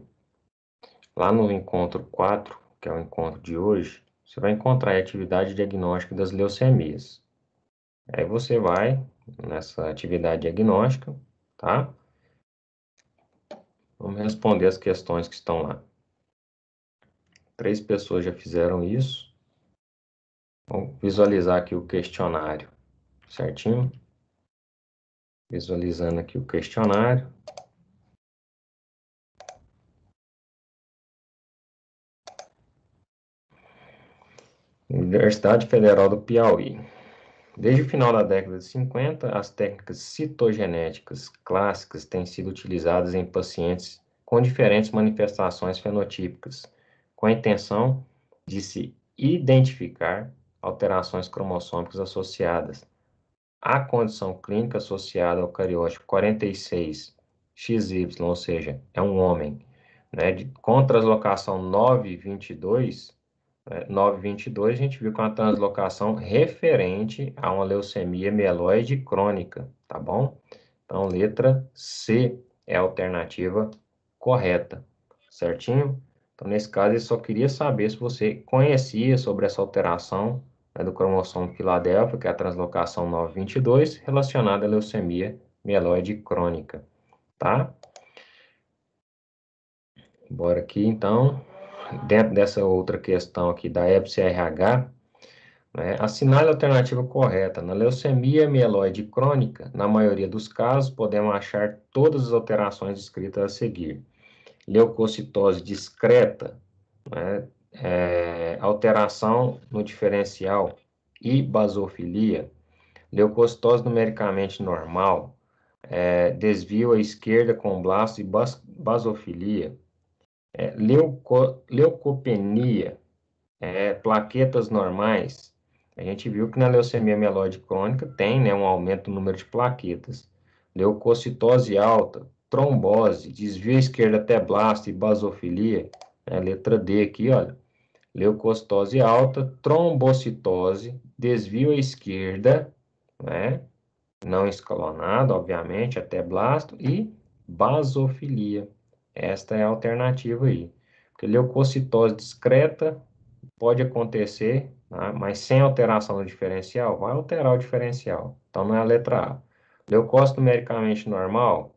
lá no encontro 4, que é o encontro de hoje, você vai encontrar a atividade diagnóstica das leucemias. Aí você vai nessa atividade diagnóstica, tá? Vamos responder as questões que estão lá. Três pessoas já fizeram isso. Vamos visualizar aqui o questionário, certinho? Visualizando aqui o questionário. Universidade Federal do Piauí. Desde o final da década de 50, as técnicas citogenéticas clássicas têm sido utilizadas em pacientes com diferentes manifestações fenotípicas, com a intenção de se identificar alterações cromossômicas associadas a condição clínica associada ao cariótipo 46XY, ou seja, é um homem, né, de, com translocação 922, né, 922 a gente viu que é uma translocação referente a uma leucemia mieloide crônica, tá bom? Então, letra C é a alternativa correta, certinho? Então, nesse caso, eu só queria saber se você conhecia sobre essa alteração né, do cromossomo Filadélfia, que é a translocação 922, relacionada à leucemia mieloide crônica, tá? Bora aqui, então, dentro dessa outra questão aqui da EPCRH, né, assinale a alternativa correta. Na leucemia mieloide crônica, na maioria dos casos, podemos achar todas as alterações descritas a seguir. Leucocitose discreta, né, é, alteração no diferencial e basofilia, leucocitose numericamente normal, é, desvio à esquerda com blasto e bas, basofilia, é, leuco, leucopenia, é, plaquetas normais. A gente viu que na leucemia mielóide crônica tem né, um aumento no número de plaquetas. Leucocitose alta, trombose, desvio à esquerda até blasto e basofilia, é, letra D aqui, olha leucocitose alta, trombocitose, desvio à esquerda, né? não escalonado, obviamente, até blasto, e basofilia. Esta é a alternativa aí. Porque leucocitose discreta pode acontecer, né? mas sem alteração do diferencial, vai alterar o diferencial. Então, não é a letra A. Leucócito numericamente normal,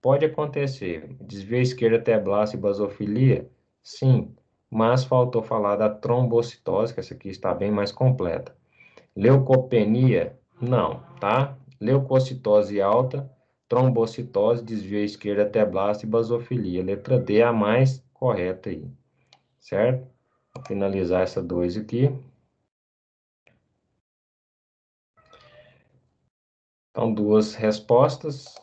pode acontecer. Desvio à esquerda até blasto e basofilia, sim, mas faltou falar da trombocitose, que essa aqui está bem mais completa. Leucopenia, não, tá? Leucocitose alta, trombocitose, desvio à esquerda, blasto e basofilia. Letra D é a mais correta aí, certo? Vou finalizar essa 2 aqui. Então, duas respostas,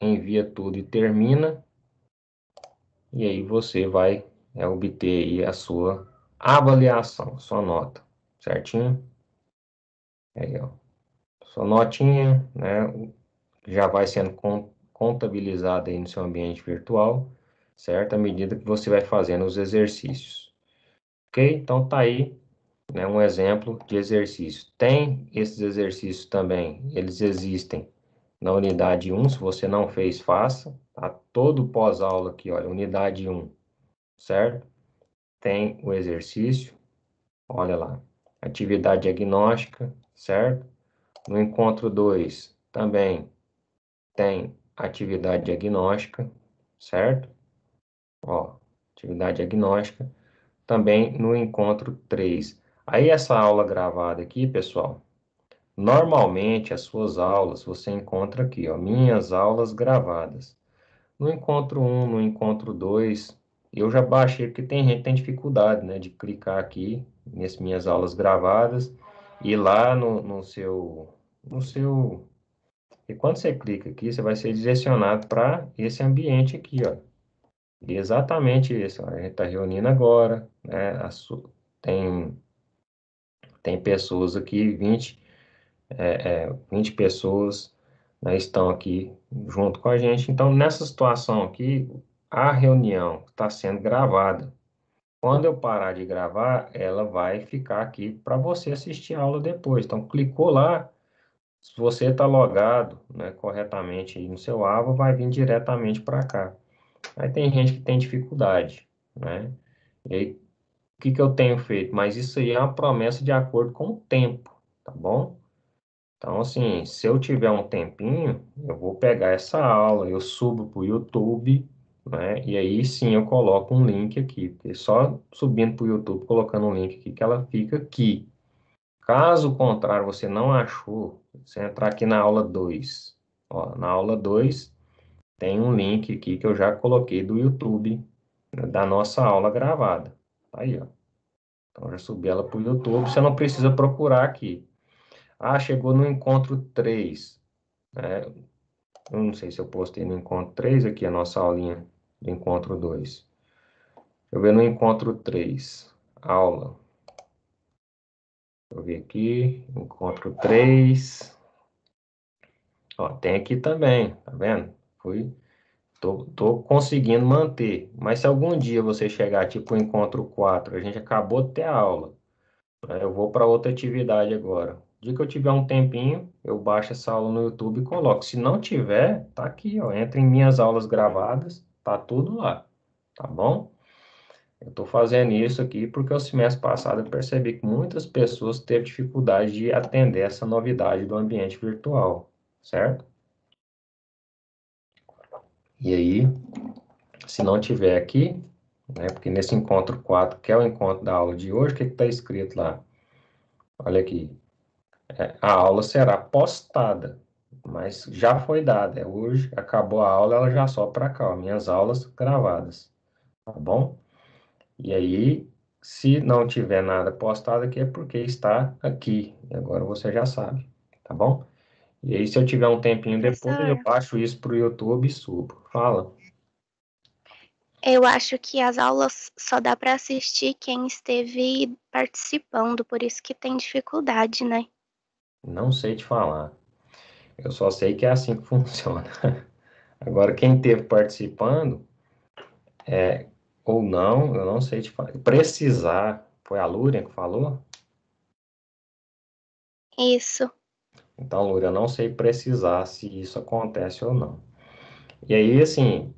envia tudo e termina. E aí você vai é obter aí a sua avaliação, sua nota, certinho? Aí, ó, sua notinha, né, já vai sendo contabilizada aí no seu ambiente virtual, certo? À medida que você vai fazendo os exercícios. Ok? Então, tá aí né, um exemplo de exercício. Tem esses exercícios também, eles existem na unidade 1, se você não fez, faça. Tá? Todo pós-aula aqui, olha, unidade 1, certo? Tem o exercício, olha lá, atividade diagnóstica, certo? No encontro 2, também tem atividade diagnóstica, certo? Ó, atividade diagnóstica, também no encontro 3. Aí essa aula gravada aqui, pessoal, normalmente as suas aulas você encontra aqui, ó, minhas aulas gravadas. No encontro 1, um, no encontro 2, eu já baixei porque tem gente que tem dificuldade, né, de clicar aqui nas minhas aulas gravadas e lá no, no seu no seu e quando você clica aqui, você vai ser direcionado para esse ambiente aqui, ó. E exatamente isso, ó. a gente está reunindo agora, né? tem, tem pessoas aqui, 20, é, é, 20 pessoas né, estão aqui junto com a gente. Então, nessa situação aqui, a reunião está sendo gravada. Quando eu parar de gravar, ela vai ficar aqui para você assistir a aula depois. Então, clicou lá, se você está logado né, corretamente no seu AVA, vai vir diretamente para cá. Aí tem gente que tem dificuldade, né? E aí, o que, que eu tenho feito? Mas isso aí é uma promessa de acordo com o tempo, tá bom? Então, assim, se eu tiver um tempinho, eu vou pegar essa aula, eu subo para o YouTube, né? E aí sim eu coloco um link aqui, é só subindo para o YouTube, colocando um link aqui que ela fica aqui. Caso contrário, você não achou, você entrar aqui na aula 2. Ó, na aula 2 tem um link aqui que eu já coloquei do YouTube, né, da nossa aula gravada. Tá aí, ó. Então já subi ela para o YouTube, você não precisa procurar aqui. Ah, chegou no encontro 3. Eu não sei se eu postei no encontro 3, aqui a nossa aulinha do encontro 2. Eu ver no encontro 3, aula. Eu ver aqui, encontro 3. Ó, tem aqui também, tá vendo? Fui, tô, tô conseguindo manter. Mas se algum dia você chegar, tipo, encontro 4, a gente acabou de ter aula. Né, eu vou para outra atividade agora dia que eu tiver um tempinho, eu baixo essa aula no YouTube e coloco. Se não tiver, tá aqui, ó. Entra em minhas aulas gravadas, tá tudo lá, tá bom? Eu estou fazendo isso aqui porque o semestre passado eu percebi que muitas pessoas teve dificuldade de atender essa novidade do ambiente virtual, certo? E aí, se não tiver aqui, né, porque nesse encontro 4, que é o encontro da aula de hoje, o que tá escrito lá? Olha aqui, é, a aula será postada, mas já foi dada. É hoje acabou a aula, ela já só para cá, ó, minhas aulas gravadas, tá bom? E aí, se não tiver nada postado aqui, é porque está aqui. Agora você já sabe, tá bom? E aí, se eu tiver um tempinho depois, Professor. eu baixo isso para o YouTube e subo. Fala. Eu acho que as aulas só dá para assistir quem esteve participando, por isso que tem dificuldade, né? Não sei te falar. Eu só sei que é assim que funciona. Agora, quem esteve participando, é, ou não, eu não sei te falar. Precisar, foi a Lúria que falou? Isso. Então, Lúria, eu não sei precisar se isso acontece ou não. E aí, assim,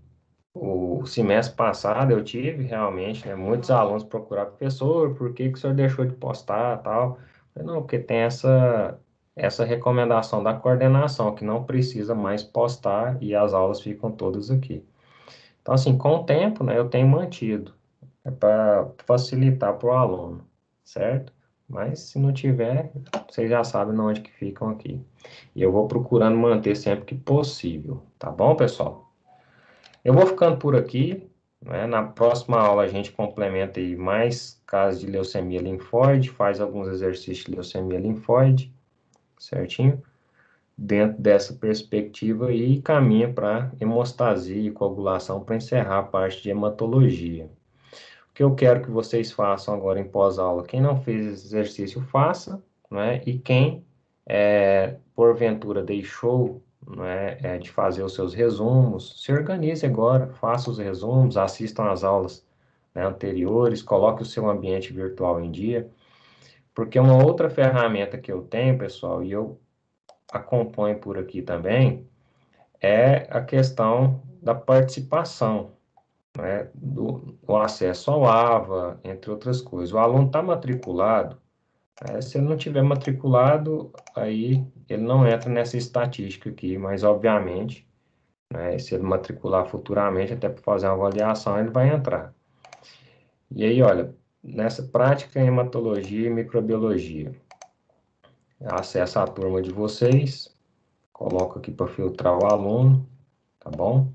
o semestre passado eu tive realmente né, muitos alunos procurar professor, por que, que o senhor deixou de postar tal? Eu falei, não, porque tem essa essa recomendação da coordenação, que não precisa mais postar e as aulas ficam todas aqui. Então, assim, com o tempo, né, eu tenho mantido, é para facilitar para o aluno, certo? Mas se não tiver, vocês já sabem onde que ficam aqui. E eu vou procurando manter sempre que possível, tá bom, pessoal? Eu vou ficando por aqui. Né? Na próxima aula a gente complementa aí mais casos de leucemia linfóide, faz alguns exercícios de leucemia linfóide certinho? Dentro dessa perspectiva e caminha para hemostasia e coagulação para encerrar a parte de hematologia. O que eu quero que vocês façam agora em pós-aula, quem não fez esse exercício, faça, né? E quem, é, porventura, deixou né, é, de fazer os seus resumos, se organize agora, faça os resumos, assistam às aulas né, anteriores, coloque o seu ambiente virtual em dia. Porque uma outra ferramenta que eu tenho, pessoal, e eu acompanho por aqui também, é a questão da participação, né, do, do acesso ao AVA, entre outras coisas. O aluno está matriculado, né, se ele não tiver matriculado, aí ele não entra nessa estatística aqui, mas obviamente, né, se ele matricular futuramente, até para fazer uma avaliação, ele vai entrar. E aí, olha, nessa prática em hematologia e microbiologia. Acessa a turma de vocês, coloco aqui para filtrar o aluno, tá bom?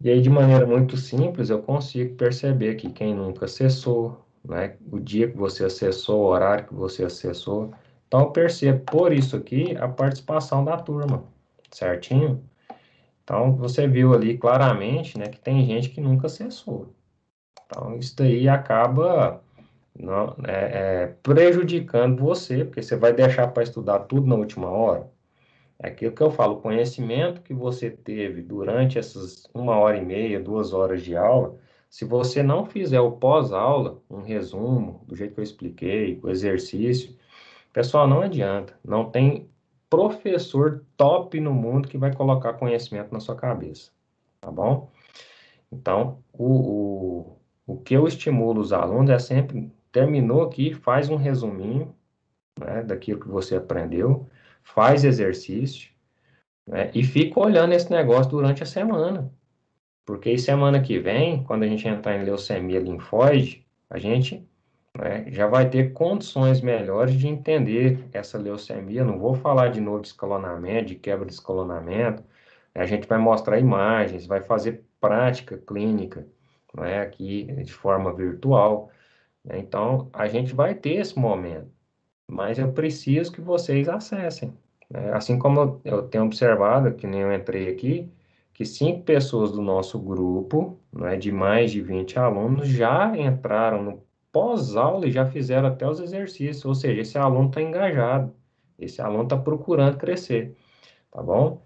E aí, de maneira muito simples, eu consigo perceber que quem nunca acessou, né, o dia que você acessou, o horário que você acessou. Então, eu percebo por isso aqui a participação da turma, certinho? Então, você viu ali claramente né, que tem gente que nunca acessou. Então, isso daí acaba não, é, é, prejudicando você, porque você vai deixar para estudar tudo na última hora. É aquilo que eu falo, o conhecimento que você teve durante essas uma hora e meia, duas horas de aula, se você não fizer o pós-aula, um resumo, do jeito que eu expliquei, o exercício, pessoal, não adianta. Não tem professor top no mundo que vai colocar conhecimento na sua cabeça, tá bom? Então, o, o o que eu estimulo os alunos é sempre, terminou aqui, faz um resuminho né, daquilo que você aprendeu, faz exercício, né, e fica olhando esse negócio durante a semana. Porque semana que vem, quando a gente entrar em leucemia linfóide, a gente né, já vai ter condições melhores de entender essa leucemia. Não vou falar de novo de escalonamento, de quebra de escalonamento. Né, a gente vai mostrar imagens, vai fazer prática clínica né? aqui de forma virtual. Né? Então, a gente vai ter esse momento, mas eu preciso que vocês acessem. Né? Assim como eu tenho observado, que nem eu entrei aqui, que cinco pessoas do nosso grupo, né, de mais de 20 alunos, já entraram no pós-aula e já fizeram até os exercícios, ou seja, esse aluno está engajado, esse aluno está procurando crescer, tá bom?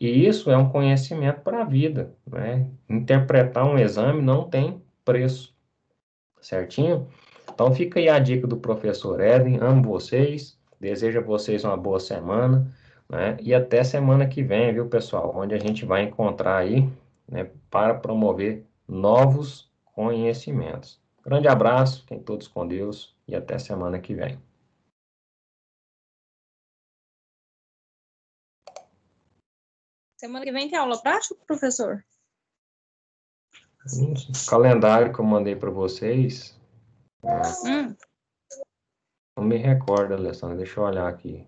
E isso é um conhecimento para a vida, né? Interpretar um exame não tem preço, certinho? Então fica aí a dica do professor Eden, amo vocês, desejo a vocês uma boa semana, né? E até semana que vem, viu, pessoal? Onde a gente vai encontrar aí, né, para promover novos conhecimentos. Grande abraço, fiquem todos com Deus e até semana que vem. Semana que vem tem aula prática, professor? O calendário que eu mandei para vocês. Hum. Não me recordo, Alessandra. Deixa eu olhar aqui.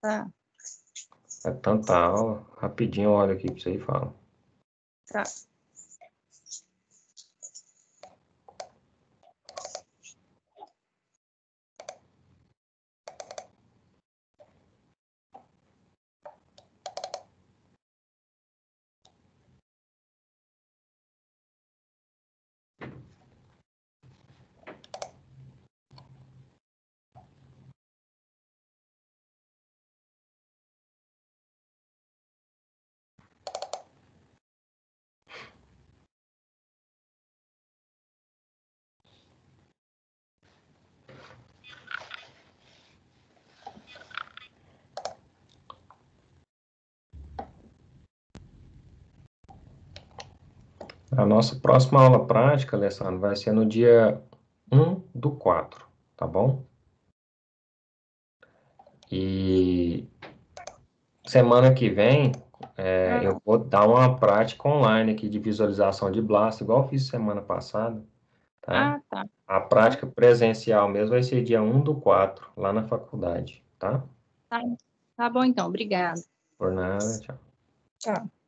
Tá. É tanta aula. Rapidinho olha aqui para você e fala. Tá. A nossa próxima aula prática, Alessandro, vai ser no dia 1 do 4, tá bom? E semana que vem é, ah. eu vou dar uma prática online aqui de visualização de blast, igual eu fiz semana passada. Tá? Ah, tá. A prática presencial mesmo vai ser dia 1 do 4, lá na faculdade, tá? Tá, tá bom então, obrigada. Por nada, tchau. Tchau.